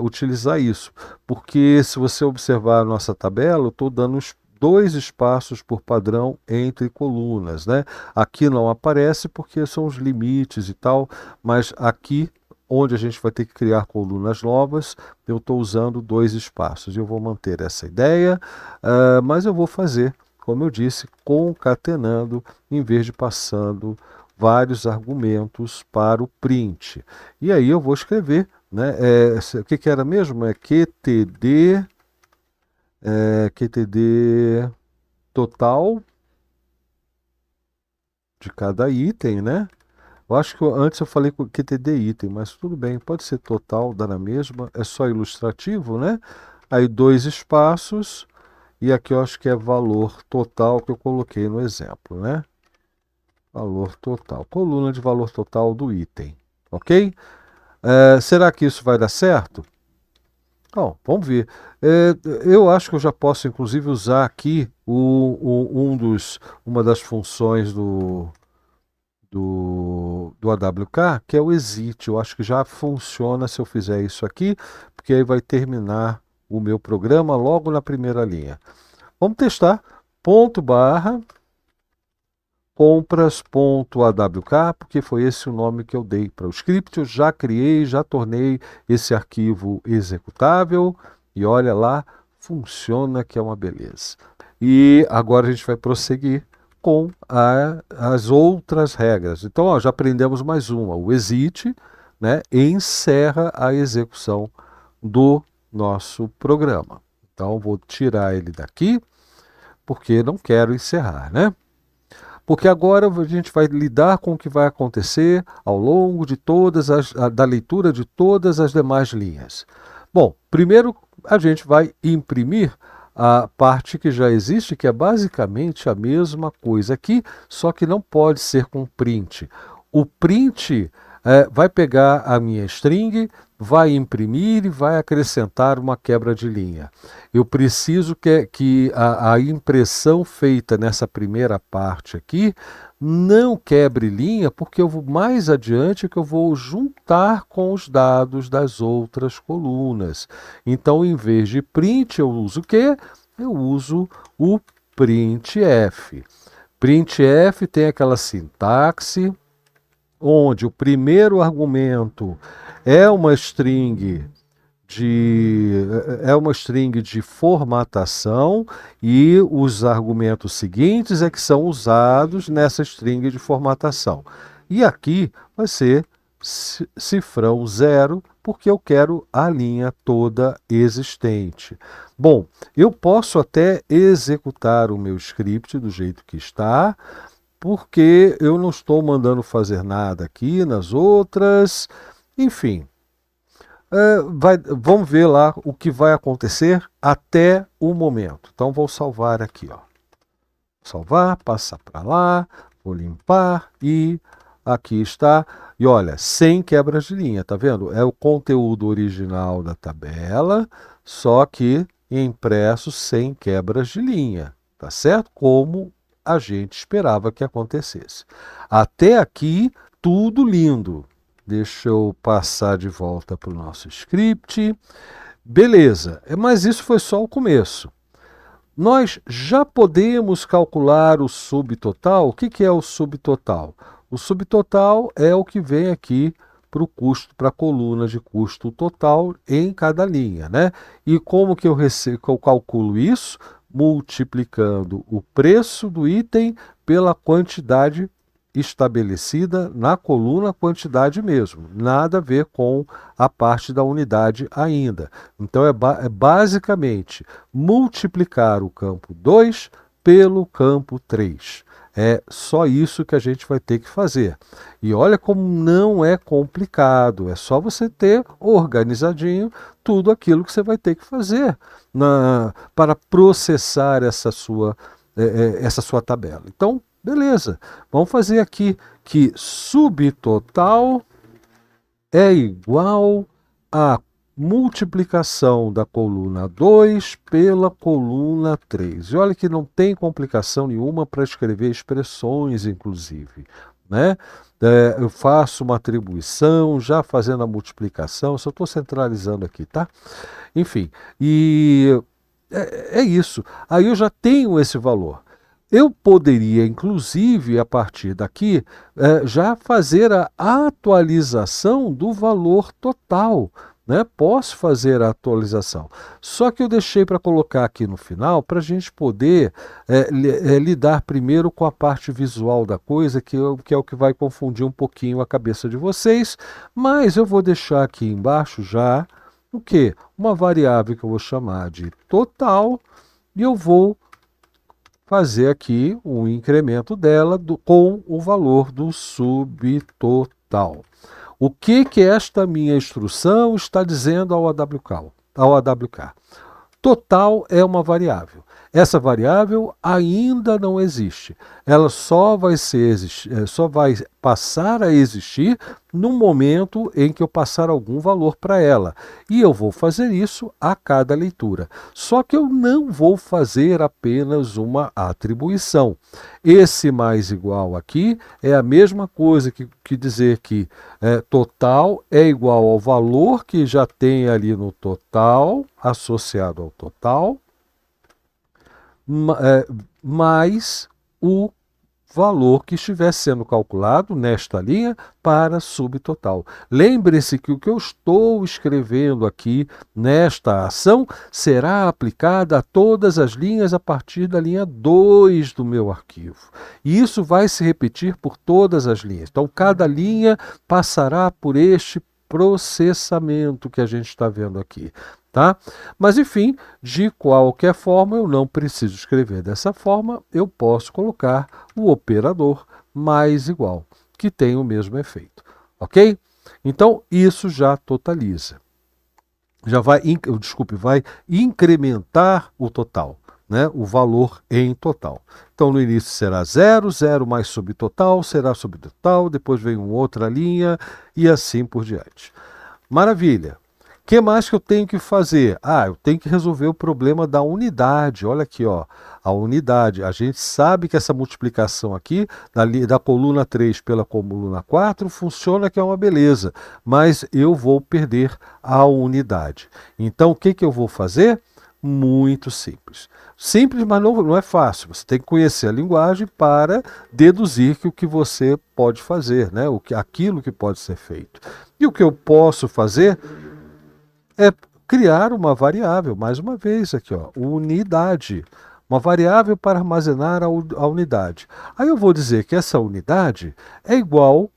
utilizar isso, porque se você observar a nossa tabela, eu estou dando dois espaços por padrão entre colunas, né? Aqui não aparece porque são os limites e tal, mas aqui onde a gente vai ter que criar colunas novas, eu estou usando dois espaços. Eu vou manter essa ideia, uh, mas eu vou fazer, como eu disse, concatenando em vez de passando vários argumentos para o print. E aí eu vou escrever, né? É, o que, que, era mesmo? É QTD, é, eh, QTD total de cada item, né? Eu acho que antes eu falei que TD item, mas tudo bem, pode ser total, dá na mesma, é só ilustrativo, né? Aí dois espaços, e aqui eu acho que é valor total que eu coloquei no exemplo, né? Valor total, coluna de valor total do item, ok? É, será que isso vai dar certo? Bom, vamos ver. É, eu acho que eu já posso, inclusive, usar aqui o, o, um dos, uma das funções do, do, do AWK, que é o exit. Eu acho que já funciona se eu fizer isso aqui, porque aí vai terminar o meu programa logo na primeira linha. Vamos testar. Ponto barra compras.awk, porque foi esse o nome que eu dei para o script. Eu já criei, já tornei esse arquivo executável e olha lá, funciona que é uma beleza. E agora a gente vai prosseguir com a, as outras regras. Então, ó, já aprendemos mais uma. O exit né, encerra a execução do nosso programa. Então, vou tirar ele daqui, porque não quero encerrar, né? Porque agora a gente vai lidar com o que vai acontecer ao longo de todas as, a, da leitura de todas as demais linhas. Bom, primeiro a gente vai imprimir a parte que já existe, que é basicamente a mesma coisa aqui, só que não pode ser com print. O print é, vai pegar a minha string, vai imprimir e vai acrescentar uma quebra de linha. Eu preciso que, que a, a impressão feita nessa primeira parte aqui não quebre linha, porque eu vou mais adiante que eu vou juntar com os dados das outras colunas. Então, em vez de print, eu uso o quê? Eu uso o printf. Printf tem aquela sintaxe onde o primeiro argumento é uma string de é, é uma string de formatação e os argumentos seguintes é que são usados nessa string de formatação. E aqui vai ser cifrão zero, porque eu quero a linha toda existente. Bom, eu posso até executar o meu script do jeito que está, porque eu não estou mandando fazer nada aqui nas outras, enfim, ah, vai, vamos ver lá o que vai acontecer até o momento. Então vou salvar aqui, ó. Salvar, passar para lá, vou limpar e aqui está. E olha, sem quebras de linha, tá vendo? É o conteúdo original da tabela, só que impresso sem quebras de linha, tá certo? Como a gente esperava que acontecesse. Até aqui, tudo lindo, Deixa eu passar de volta para o nosso script. Beleza, é, mas isso foi só o começo. Nós já podemos calcular o subtotal. O que, que é o subtotal? O subtotal é o que vem aqui para o custo, para a coluna de custo total em cada linha. Né? E como que eu, recebo, eu calculo isso? Multiplicando o preço do item pela quantidade estabelecida na coluna quantidade mesmo, nada a ver com a parte da unidade ainda. Então é, ba é basicamente multiplicar o campo 2 pelo campo 3. É só isso que a gente vai ter que fazer. E olha como não é complicado, é só você ter organizadinho tudo aquilo que você vai ter que fazer na, para processar essa sua, é, é, essa sua tabela. Então, Beleza. Vamos fazer aqui que subtotal é igual a multiplicação da coluna 2 pela coluna 3. E olha que não tem complicação nenhuma para escrever expressões, inclusive. Né? É, eu faço uma atribuição, já fazendo a multiplicação, só estou centralizando aqui, tá? Enfim, e é, é isso. Aí eu já tenho esse valor. Eu poderia, inclusive, a partir daqui, eh, já fazer a atualização do valor total. Né? Posso fazer a atualização. Só que eu deixei para colocar aqui no final para a gente poder eh, li, eh, lidar primeiro com a parte visual da coisa, que, eu, é que é o que vai confundir um pouquinho a cabeça de vocês. Mas eu vou deixar aqui embaixo já o que? Uma variável que eu vou chamar de total e eu vou fazer aqui o um incremento dela do, com o valor do subtotal. O que, que esta minha instrução está dizendo ao AWK? Ao AWK? Total é uma variável. Essa variável ainda não existe. Ela só vai, ser, eh, só vai passar a existir no momento em que eu passar algum valor para ela. E eu vou fazer isso a cada leitura. Só que eu não vou fazer apenas uma atribuição. Esse mais igual aqui é a mesma coisa que, que dizer que é, total é igual ao valor que já tem ali no total, associado ao total, é, mais o valor que estiver sendo calculado nesta linha para subtotal. Lembre-se que o que eu estou escrevendo aqui nesta ação será aplicado a todas as linhas a partir da linha 2 do meu arquivo. E isso vai se repetir por todas as linhas. Então, cada linha passará por este processamento que a gente está vendo aqui. Tá? Mas enfim, de qualquer forma, eu não preciso escrever dessa forma, eu posso colocar o operador mais igual, que tem o mesmo efeito. Ok? Então, isso já totaliza. Já vai, desculpe, vai incrementar o total né, o valor em total. Então, no início será zero, zero mais subtotal, será subtotal, depois vem uma outra linha e assim por diante. Maravilha! O que mais que eu tenho que fazer? Ah, eu tenho que resolver o problema da unidade. Olha aqui, ó, a unidade. A gente sabe que essa multiplicação aqui, da, da coluna 3 pela coluna 4, funciona que é uma beleza, mas eu vou perder a unidade. Então, o que, que eu vou fazer? muito simples. Simples, mas não, não é fácil. Você tem que conhecer a linguagem para deduzir que o que você pode fazer, né? o que, aquilo que pode ser feito. E o que eu posso fazer é criar uma variável, mais uma vez aqui, ó, unidade. Uma variável para armazenar a, a unidade. Aí eu vou dizer que essa unidade é igual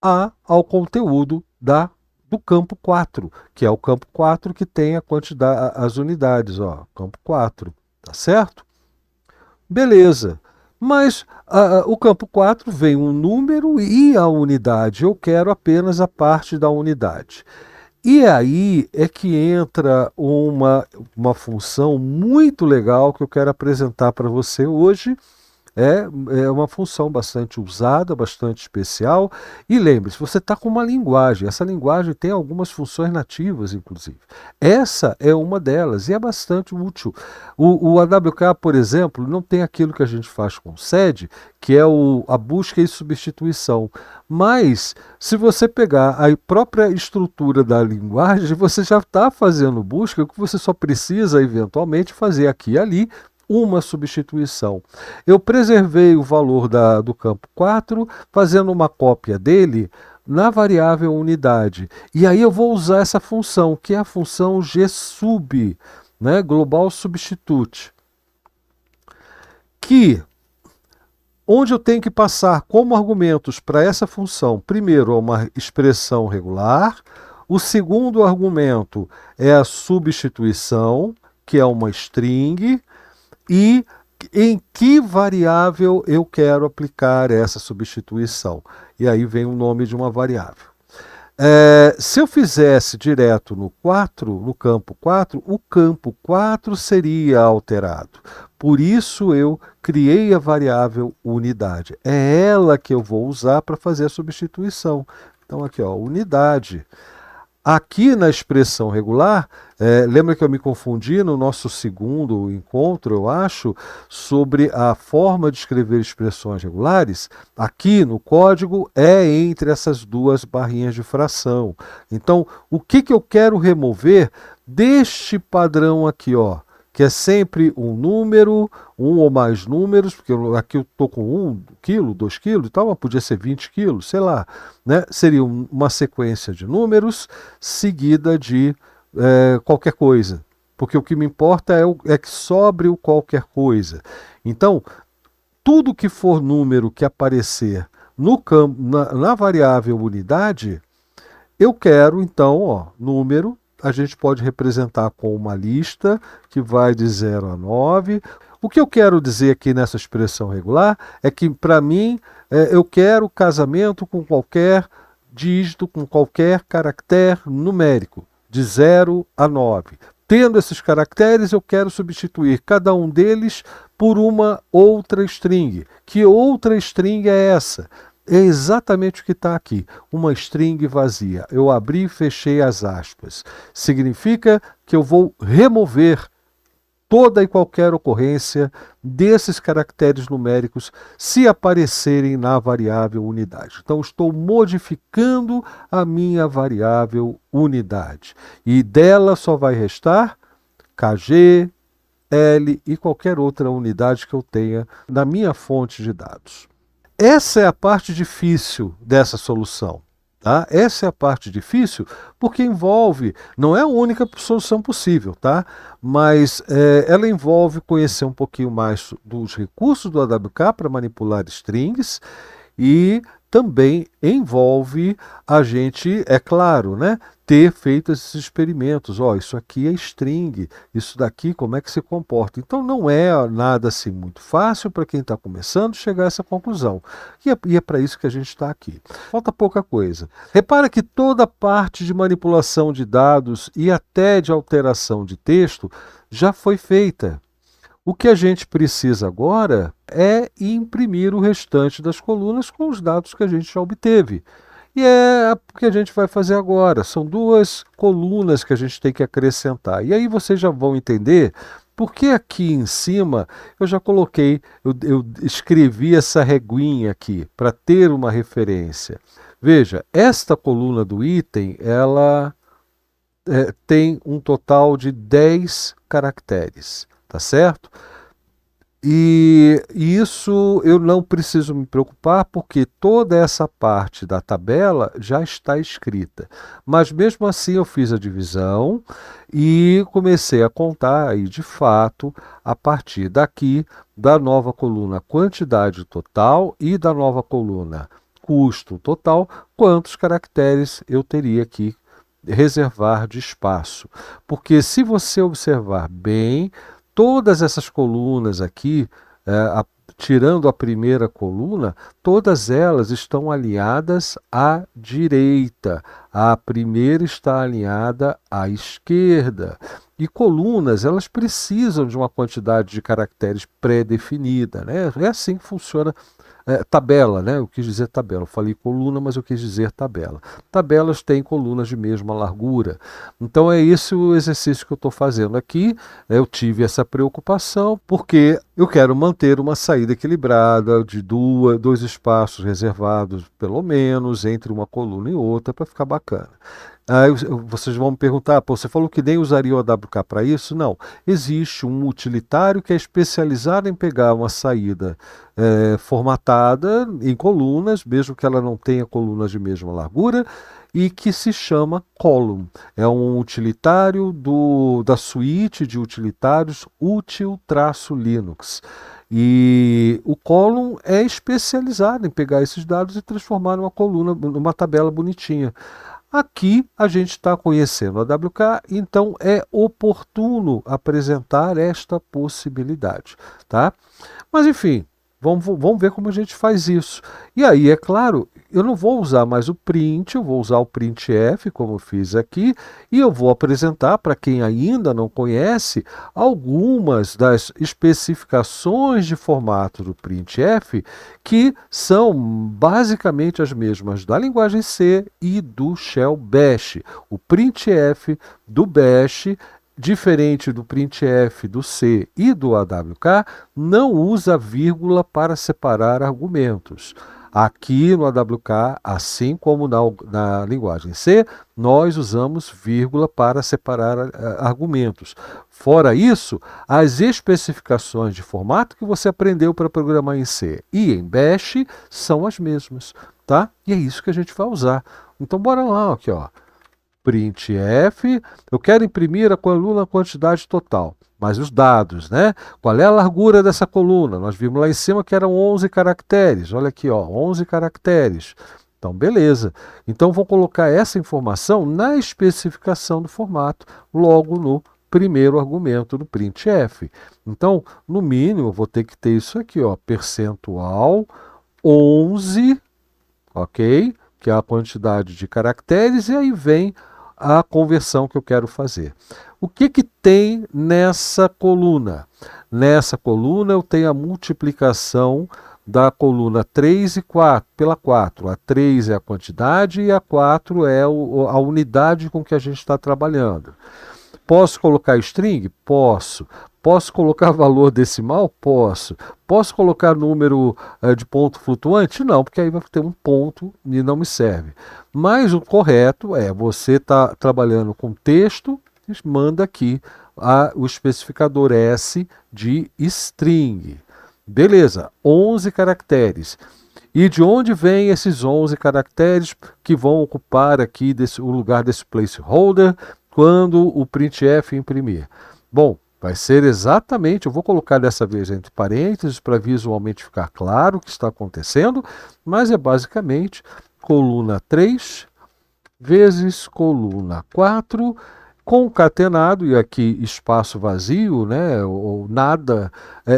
a, ao conteúdo da do campo 4, que é o campo 4 que tem a quantidade, as unidades, ó, campo 4, tá certo? Beleza. Mas uh, o campo 4 vem um número e a unidade. Eu quero apenas a parte da unidade. E aí é que entra uma, uma função muito legal que eu quero apresentar para você hoje, é, é uma função bastante usada, bastante especial. E lembre-se, você está com uma linguagem. Essa linguagem tem algumas funções nativas, inclusive. Essa é uma delas e é bastante útil. O, o AWK, por exemplo, não tem aquilo que a gente faz com o SED, que é o, a busca e substituição. Mas, se você pegar a própria estrutura da linguagem, você já está fazendo busca, o que você só precisa eventualmente fazer aqui e ali uma substituição. Eu preservei o valor da, do campo 4, fazendo uma cópia dele na variável unidade. E aí eu vou usar essa função, que é a função g_sub, né, global substitute, que onde eu tenho que passar como argumentos para essa função, primeiro é uma expressão regular, o segundo argumento é a substituição, que é uma string, e em que variável eu quero aplicar essa substituição. E aí vem o nome de uma variável. É, se eu fizesse direto no 4, no campo 4, o campo 4 seria alterado. Por isso eu criei a variável unidade. É ela que eu vou usar para fazer a substituição. Então aqui, ó, unidade. Aqui na expressão regular, é, lembra que eu me confundi no nosso segundo encontro, eu acho, sobre a forma de escrever expressões regulares? Aqui no código é entre essas duas barrinhas de fração. Então, o que, que eu quero remover deste padrão aqui, ó? que é sempre um número, um ou mais números, porque aqui eu estou com um quilo, dois quilos e tal, mas podia ser 20 quilos, sei lá. Né? Seria uma sequência de números seguida de é, qualquer coisa. Porque o que me importa é, o, é que sobre o qualquer coisa. Então, tudo que for número que aparecer no campo, na, na variável unidade, eu quero então, ó, número a gente pode representar com uma lista que vai de 0 a 9. O que eu quero dizer aqui nessa expressão regular é que, para mim, é, eu quero casamento com qualquer dígito, com qualquer caractere numérico, de 0 a 9. Tendo esses caracteres, eu quero substituir cada um deles por uma outra string. Que outra string é essa? é exatamente o que está aqui: uma string vazia. Eu abri e fechei as aspas. Significa que eu vou remover toda e qualquer ocorrência desses caracteres numéricos se aparecerem na variável unidade. Então, estou modificando a minha variável unidade e dela só vai restar KG, L e qualquer outra unidade que eu tenha na minha fonte de dados. Essa é a parte difícil dessa solução. Tá? Essa é a parte difícil porque envolve, não é a única solução possível, tá? mas é, ela envolve conhecer um pouquinho mais dos recursos do AWK para manipular strings e também envolve a gente, é claro, né, ter feito esses experimentos. Ó, oh, isso aqui é string, isso daqui como é que se comporta. Então não é nada assim muito fácil para quem está começando chegar a essa conclusão. E é, é para isso que a gente está aqui. Falta pouca coisa. Repara que toda parte de manipulação de dados e até de alteração de texto já foi feita. O que a gente precisa agora é imprimir o restante das colunas com os dados que a gente já obteve. E é o que a gente vai fazer agora. São duas colunas que a gente tem que acrescentar. E aí vocês já vão entender porque aqui em cima eu já coloquei, eu, eu escrevi essa reguinha aqui para ter uma referência. Veja, esta coluna do item, ela é, tem um total de 10 caracteres tá certo? E isso eu não preciso me preocupar porque toda essa parte da tabela já está escrita. Mas mesmo assim eu fiz a divisão e comecei a contar aí de fato a partir daqui da nova coluna quantidade total e da nova coluna custo total, quantos caracteres eu teria que reservar de espaço. Porque se você observar bem, todas essas colunas aqui, é, a, tirando a primeira coluna, todas elas estão alinhadas à direita. A primeira está alinhada à esquerda. E colunas, elas precisam de uma quantidade de caracteres pré-definida. Né? É assim que funciona é, tabela, né? Eu quis dizer tabela. Eu falei coluna, mas eu quis dizer tabela. Tabelas têm colunas de mesma largura. Então é esse o exercício que eu estou fazendo aqui. Eu tive essa preocupação porque eu quero manter uma saída equilibrada de duas, dois espaços reservados, pelo menos, entre uma coluna e outra, para ficar bacana. Aí vocês vão me perguntar, você falou que nem usaria o AWK para isso? Não. Existe um utilitário que é especializado em pegar uma saída é, formatada em colunas, mesmo que ela não tenha colunas de mesma largura, e que se chama Column. É um utilitário do, da suíte de utilitários útil-linux. E o Column é especializado em pegar esses dados e transformar numa coluna, numa tabela bonitinha. Aqui a gente está conhecendo a WK, então é oportuno apresentar esta possibilidade, tá? Mas enfim, Vamos, vamos ver como a gente faz isso. E aí, é claro, eu não vou usar mais o print, eu vou usar o printf, como fiz aqui, e eu vou apresentar para quem ainda não conhece algumas das especificações de formato do printf, que são basicamente as mesmas da linguagem C e do shell bash. O printf do bash diferente do printf, do C e do AWK, não usa vírgula para separar argumentos. Aqui no AWK, assim como na, na linguagem C, nós usamos vírgula para separar uh, argumentos. Fora isso, as especificações de formato que você aprendeu para programar em C e em Bash são as mesmas, tá? E é isso que a gente vai usar. Então bora lá, aqui ó print F, eu quero imprimir a coluna quantidade total, mas os dados, né? Qual é a largura dessa coluna? Nós vimos lá em cima que eram 11 caracteres, olha aqui, ó, 11 caracteres. Então, beleza. Então, vou colocar essa informação na especificação do formato, logo no primeiro argumento do printf. Então, no mínimo, eu vou ter que ter isso aqui, ó, percentual 11, ok? Que é a quantidade de caracteres, e aí vem a conversão que eu quero fazer. O que, que tem nessa coluna? Nessa coluna eu tenho a multiplicação da coluna 3 e 4 pela 4. A 3 é a quantidade e a 4 é o, a unidade com que a gente está trabalhando. Posso colocar string? Posso. Posso colocar valor decimal? Posso. Posso colocar número eh, de ponto flutuante? Não, porque aí vai ter um ponto e não me serve. Mas o correto é você está trabalhando com texto, manda aqui a, o especificador S de string. Beleza, 11 caracteres. E de onde vêm esses 11 caracteres que vão ocupar aqui desse, o lugar desse placeholder quando o printf imprimir? Bom, Vai ser exatamente, eu vou colocar dessa vez entre parênteses para visualmente ficar claro o que está acontecendo, mas é basicamente coluna 3 vezes coluna 4 concatenado, e aqui espaço vazio, né, ou nada, é,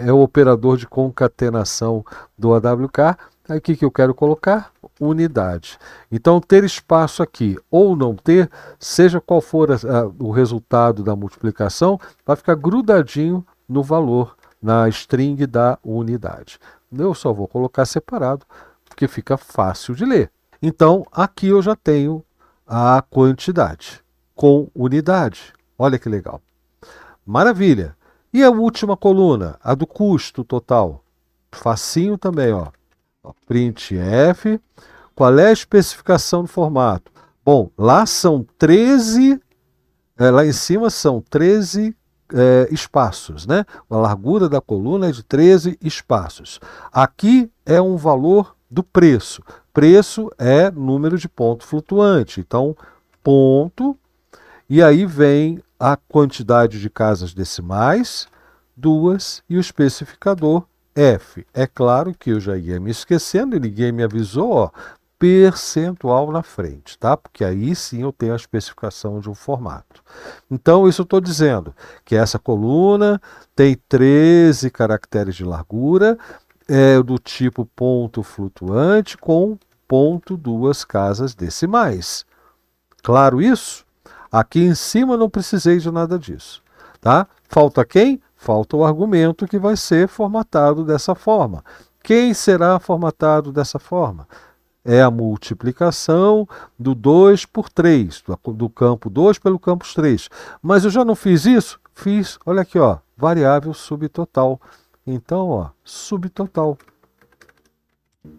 é, é, é o operador de concatenação do AWK. que que eu quero colocar unidade. Então, ter espaço aqui ou não ter, seja qual for a, a, o resultado da multiplicação, vai ficar grudadinho no valor, na string da unidade. Eu só vou colocar separado, porque fica fácil de ler. Então, aqui eu já tenho a quantidade com unidade. Olha que legal. Maravilha! E a última coluna, a do custo total. Facinho também, ó. Print F, qual é a especificação do formato? Bom, lá são 13, é, eh, lá em cima são 13 é, eh, espaços, né? A largura da coluna é de 13 espaços. Aqui é um valor do preço. Preço é número de ponto flutuante. Então, ponto, e aí vem a quantidade de casas decimais, duas, e o especificador F. É claro que eu já ia me esquecendo, e ninguém me avisou, ó, percentual na frente, tá? Porque aí sim eu tenho a especificação de um formato. Então, isso eu estou dizendo que essa coluna tem 13 caracteres de largura, é do tipo ponto flutuante com ponto duas casas decimais. Claro isso? Aqui em cima não precisei de nada disso, tá? Falta quem? Falta o argumento que vai ser formatado dessa forma. Quem será formatado dessa forma? é a multiplicação do 2 por 3, do campo 2 pelo campo 3. Mas eu já não fiz isso? Fiz, olha aqui, ó, variável subtotal. Então, ó, subtotal.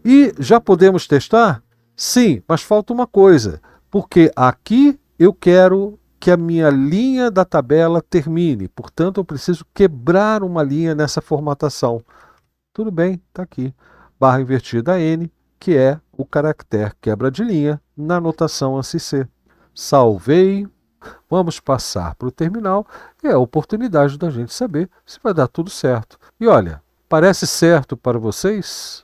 E já podemos testar? Sim, mas falta uma coisa, porque aqui eu quero que a minha linha da tabela termine, portanto eu preciso quebrar uma linha nessa formatação. Tudo bem, está aqui. Barra invertida N, que é o caractere quebra de linha na notação ANSI-C. Salvei, vamos passar para o terminal e é a oportunidade da gente saber se vai dar tudo certo. E olha, parece certo para vocês?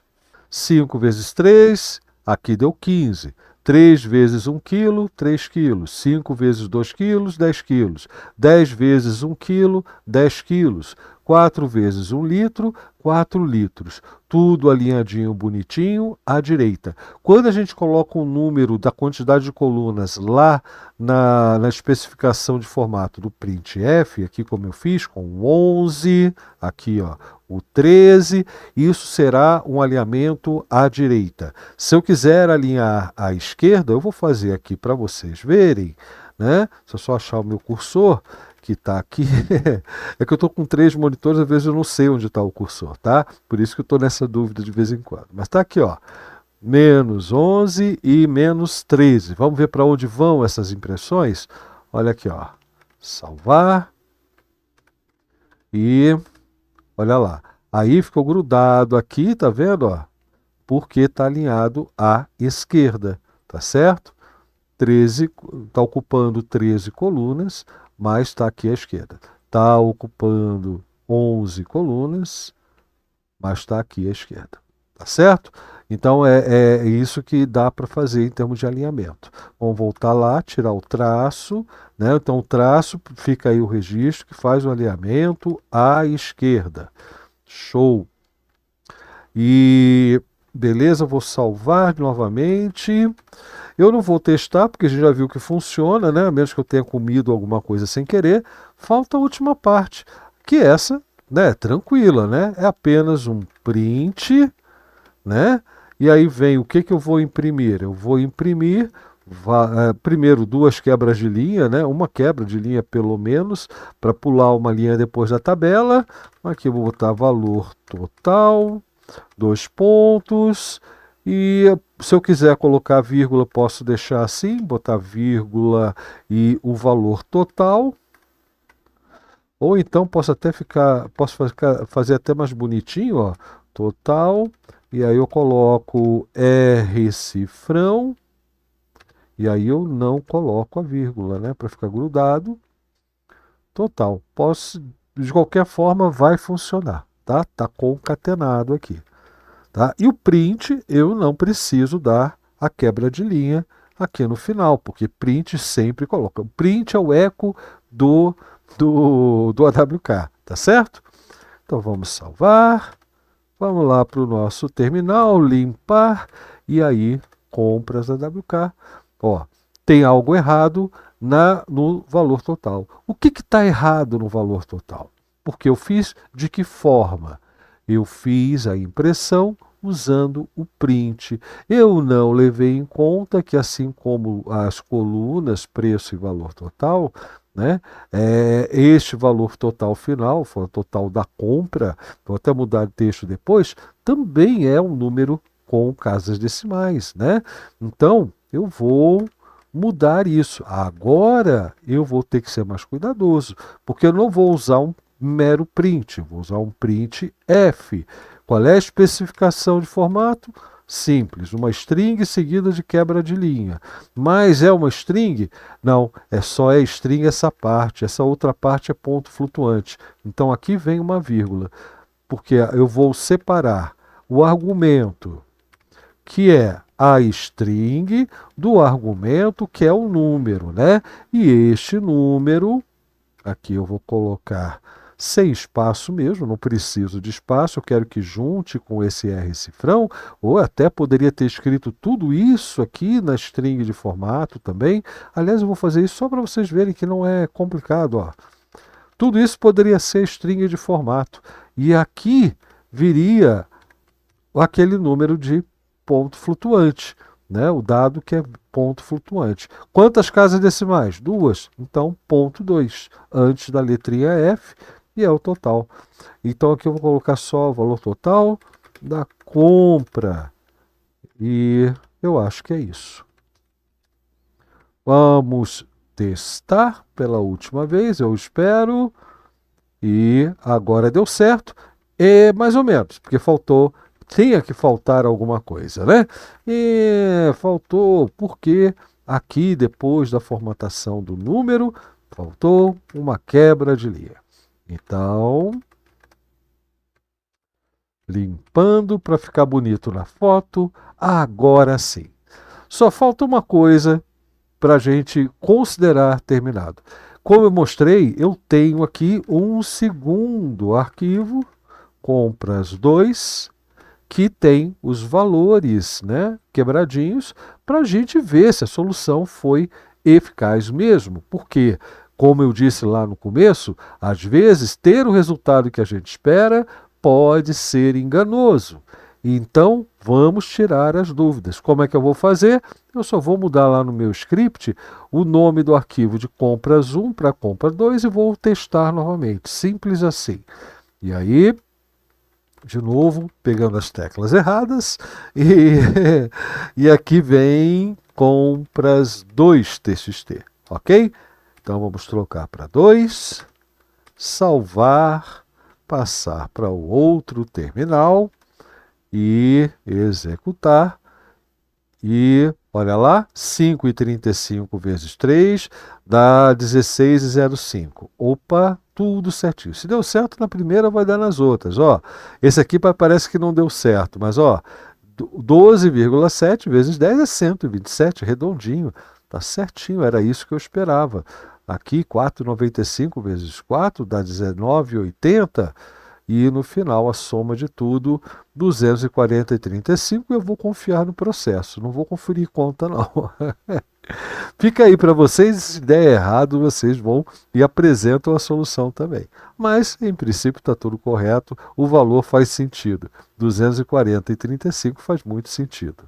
5 vezes 3, aqui deu 15. 3 vezes 1 quilo, 3 quilos. 5 vezes 2 quilos, 10 quilos. 10 vezes 1 quilo, 10 quilos. 4 vezes 1 litro, 4 litros. Tudo alinhadinho, bonitinho, à direita. Quando a gente coloca o um número da quantidade de colunas lá na, na especificação de formato do printf, aqui como eu fiz, com 11, aqui ó, o 13, isso será um alinhamento à direita. Se eu quiser alinhar à esquerda, eu vou fazer aqui para vocês verem, né? Se eu só achar o meu cursor, que está aqui é que eu estou com três monitores, às vezes eu não sei onde está o cursor, tá? Por isso que eu estou nessa dúvida de vez em quando. Mas está aqui, ó, menos 11 e menos 13. Vamos ver para onde vão essas impressões? Olha aqui, ó, salvar e olha lá. Aí ficou grudado aqui, tá vendo, ó? Porque está alinhado à esquerda, tá certo? 13, está ocupando 13 colunas, mas está aqui à esquerda. Está ocupando 11 colunas, mas está aqui à esquerda. Tá certo? Então é, é isso que dá para fazer em termos de alinhamento. Vamos voltar lá, tirar o traço, né? Então o traço fica aí o registro que faz o alinhamento à esquerda. Show. E Beleza, vou salvar novamente. Eu não vou testar, porque a gente já viu que funciona, né? A menos que eu tenha comido alguma coisa sem querer. Falta a última parte, que é essa né, tranquila, né? É apenas um print, né? E aí vem o que, que eu vou imprimir? Eu vou imprimir é, primeiro duas quebras de linha, né? Uma quebra de linha pelo menos para pular uma linha depois da tabela. Aqui eu vou botar valor total dois pontos. E se eu quiser colocar vírgula, posso deixar assim, botar vírgula e o valor total. Ou então posso até ficar, posso ficar, fazer até mais bonitinho, ó, total. E aí eu coloco R cifrão. E aí eu não coloco a vírgula, né, para ficar grudado. Total. Posso, de qualquer forma, vai funcionar tá? Tá concatenado aqui, tá? E o print eu não preciso dar a quebra de linha aqui no final, porque print sempre coloca. O print é o eco do do do AWK, tá certo? Então vamos salvar. Vamos lá para o nosso terminal, limpar e aí compras da Ó, tem algo errado na no valor total. O que está errado no valor total? Porque eu fiz de que forma? Eu fiz a impressão usando o print. Eu não levei em conta que, assim como as colunas preço e valor total, né, é, este valor total final, o total da compra, vou até mudar de texto depois, também é um número com casas decimais. Né? Então, eu vou mudar isso. Agora eu vou ter que ser mais cuidadoso, porque eu não vou usar um mero print. Vou usar um print F. Qual é a especificação de formato? Simples, uma string seguida de quebra de linha. Mas é uma string? Não, é só é string essa parte, essa outra parte é ponto flutuante. Então aqui vem uma vírgula, porque eu vou separar o argumento que é a string do argumento que é o número, né? E este número, aqui eu vou colocar sem espaço mesmo, não preciso de espaço, eu quero que junte com esse R cifrão, ou até poderia ter escrito tudo isso aqui na string de formato também. Aliás, eu vou fazer isso só para vocês verem que não é complicado, ó. Tudo isso poderia ser string de formato. E aqui viria aquele número de ponto flutuante, né? o dado que é ponto flutuante. Quantas casas decimais? Duas. Então, ponto 2. Antes da letrinha F, é o total. Então aqui eu vou colocar só o valor total da compra. E eu acho que é isso. Vamos testar pela última vez, eu espero. E agora deu certo. É mais ou menos, porque faltou tinha que faltar alguma coisa, né? E faltou porque aqui, depois da formatação do número, faltou uma quebra de linha. Então, limpando para ficar bonito na foto, agora sim. Só falta uma coisa para a gente considerar terminado. Como eu mostrei, eu tenho aqui um segundo arquivo, compras 2, que tem os valores né, quebradinhos para a gente ver se a solução foi eficaz mesmo, Por porque como eu disse lá no começo, às vezes ter o resultado que a gente espera pode ser enganoso. Então, vamos tirar as dúvidas. Como é que eu vou fazer? Eu só vou mudar lá no meu script o nome do arquivo de compras 1 para compra 2 e vou testar novamente. Simples assim. E aí, de novo, pegando as teclas erradas, e, e aqui vem compras 2 TXT, ok? Então vamos trocar para 2, salvar, passar para o outro terminal e executar. E olha lá, 5,35 vezes 3 dá 16,05. Opa, tudo certinho. Se deu certo na primeira, vai dar nas outras. Ó, esse aqui parece que não deu certo, mas ó, 12,7 vezes 10 é 127, redondinho. Tá certinho, era isso que eu esperava. Aqui 4,95 vezes 4 dá 19,80 e no final a soma de tudo 240,35 eu vou confiar no processo, não vou conferir conta não. Fica aí para vocês, se der errado, vocês vão e apresentam a solução também. Mas, em princípio, está tudo correto, o valor faz sentido. 240 e 35 faz muito sentido.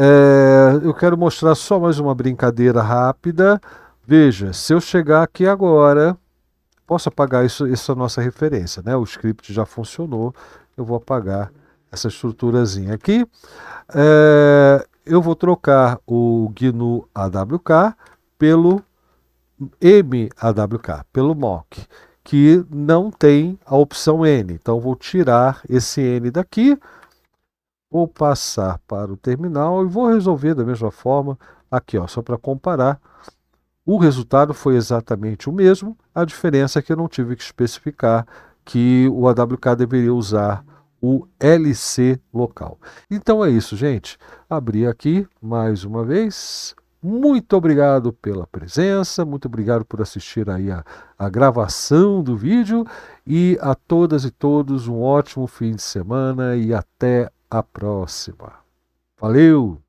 É, eu quero mostrar só mais uma brincadeira rápida. Veja, se eu chegar aqui agora, posso apagar isso, essa nossa referência, né? O script já funcionou, eu vou apagar essa estruturazinha aqui. É, eu vou trocar o GNU AWK pelo MAWK, pelo MOC, que não tem a opção N. Então, vou tirar esse N daqui vou passar para o terminal e vou resolver da mesma forma. Aqui, ó, só para comparar, o resultado foi exatamente o mesmo, a diferença é que eu não tive que especificar que o AWK deveria usar o LC local. Então é isso, gente. Abri aqui mais uma vez. Muito obrigado pela presença, muito obrigado por assistir aí a, a gravação do vídeo e a todas e todos um ótimo fim de semana e até a próxima. Valeu!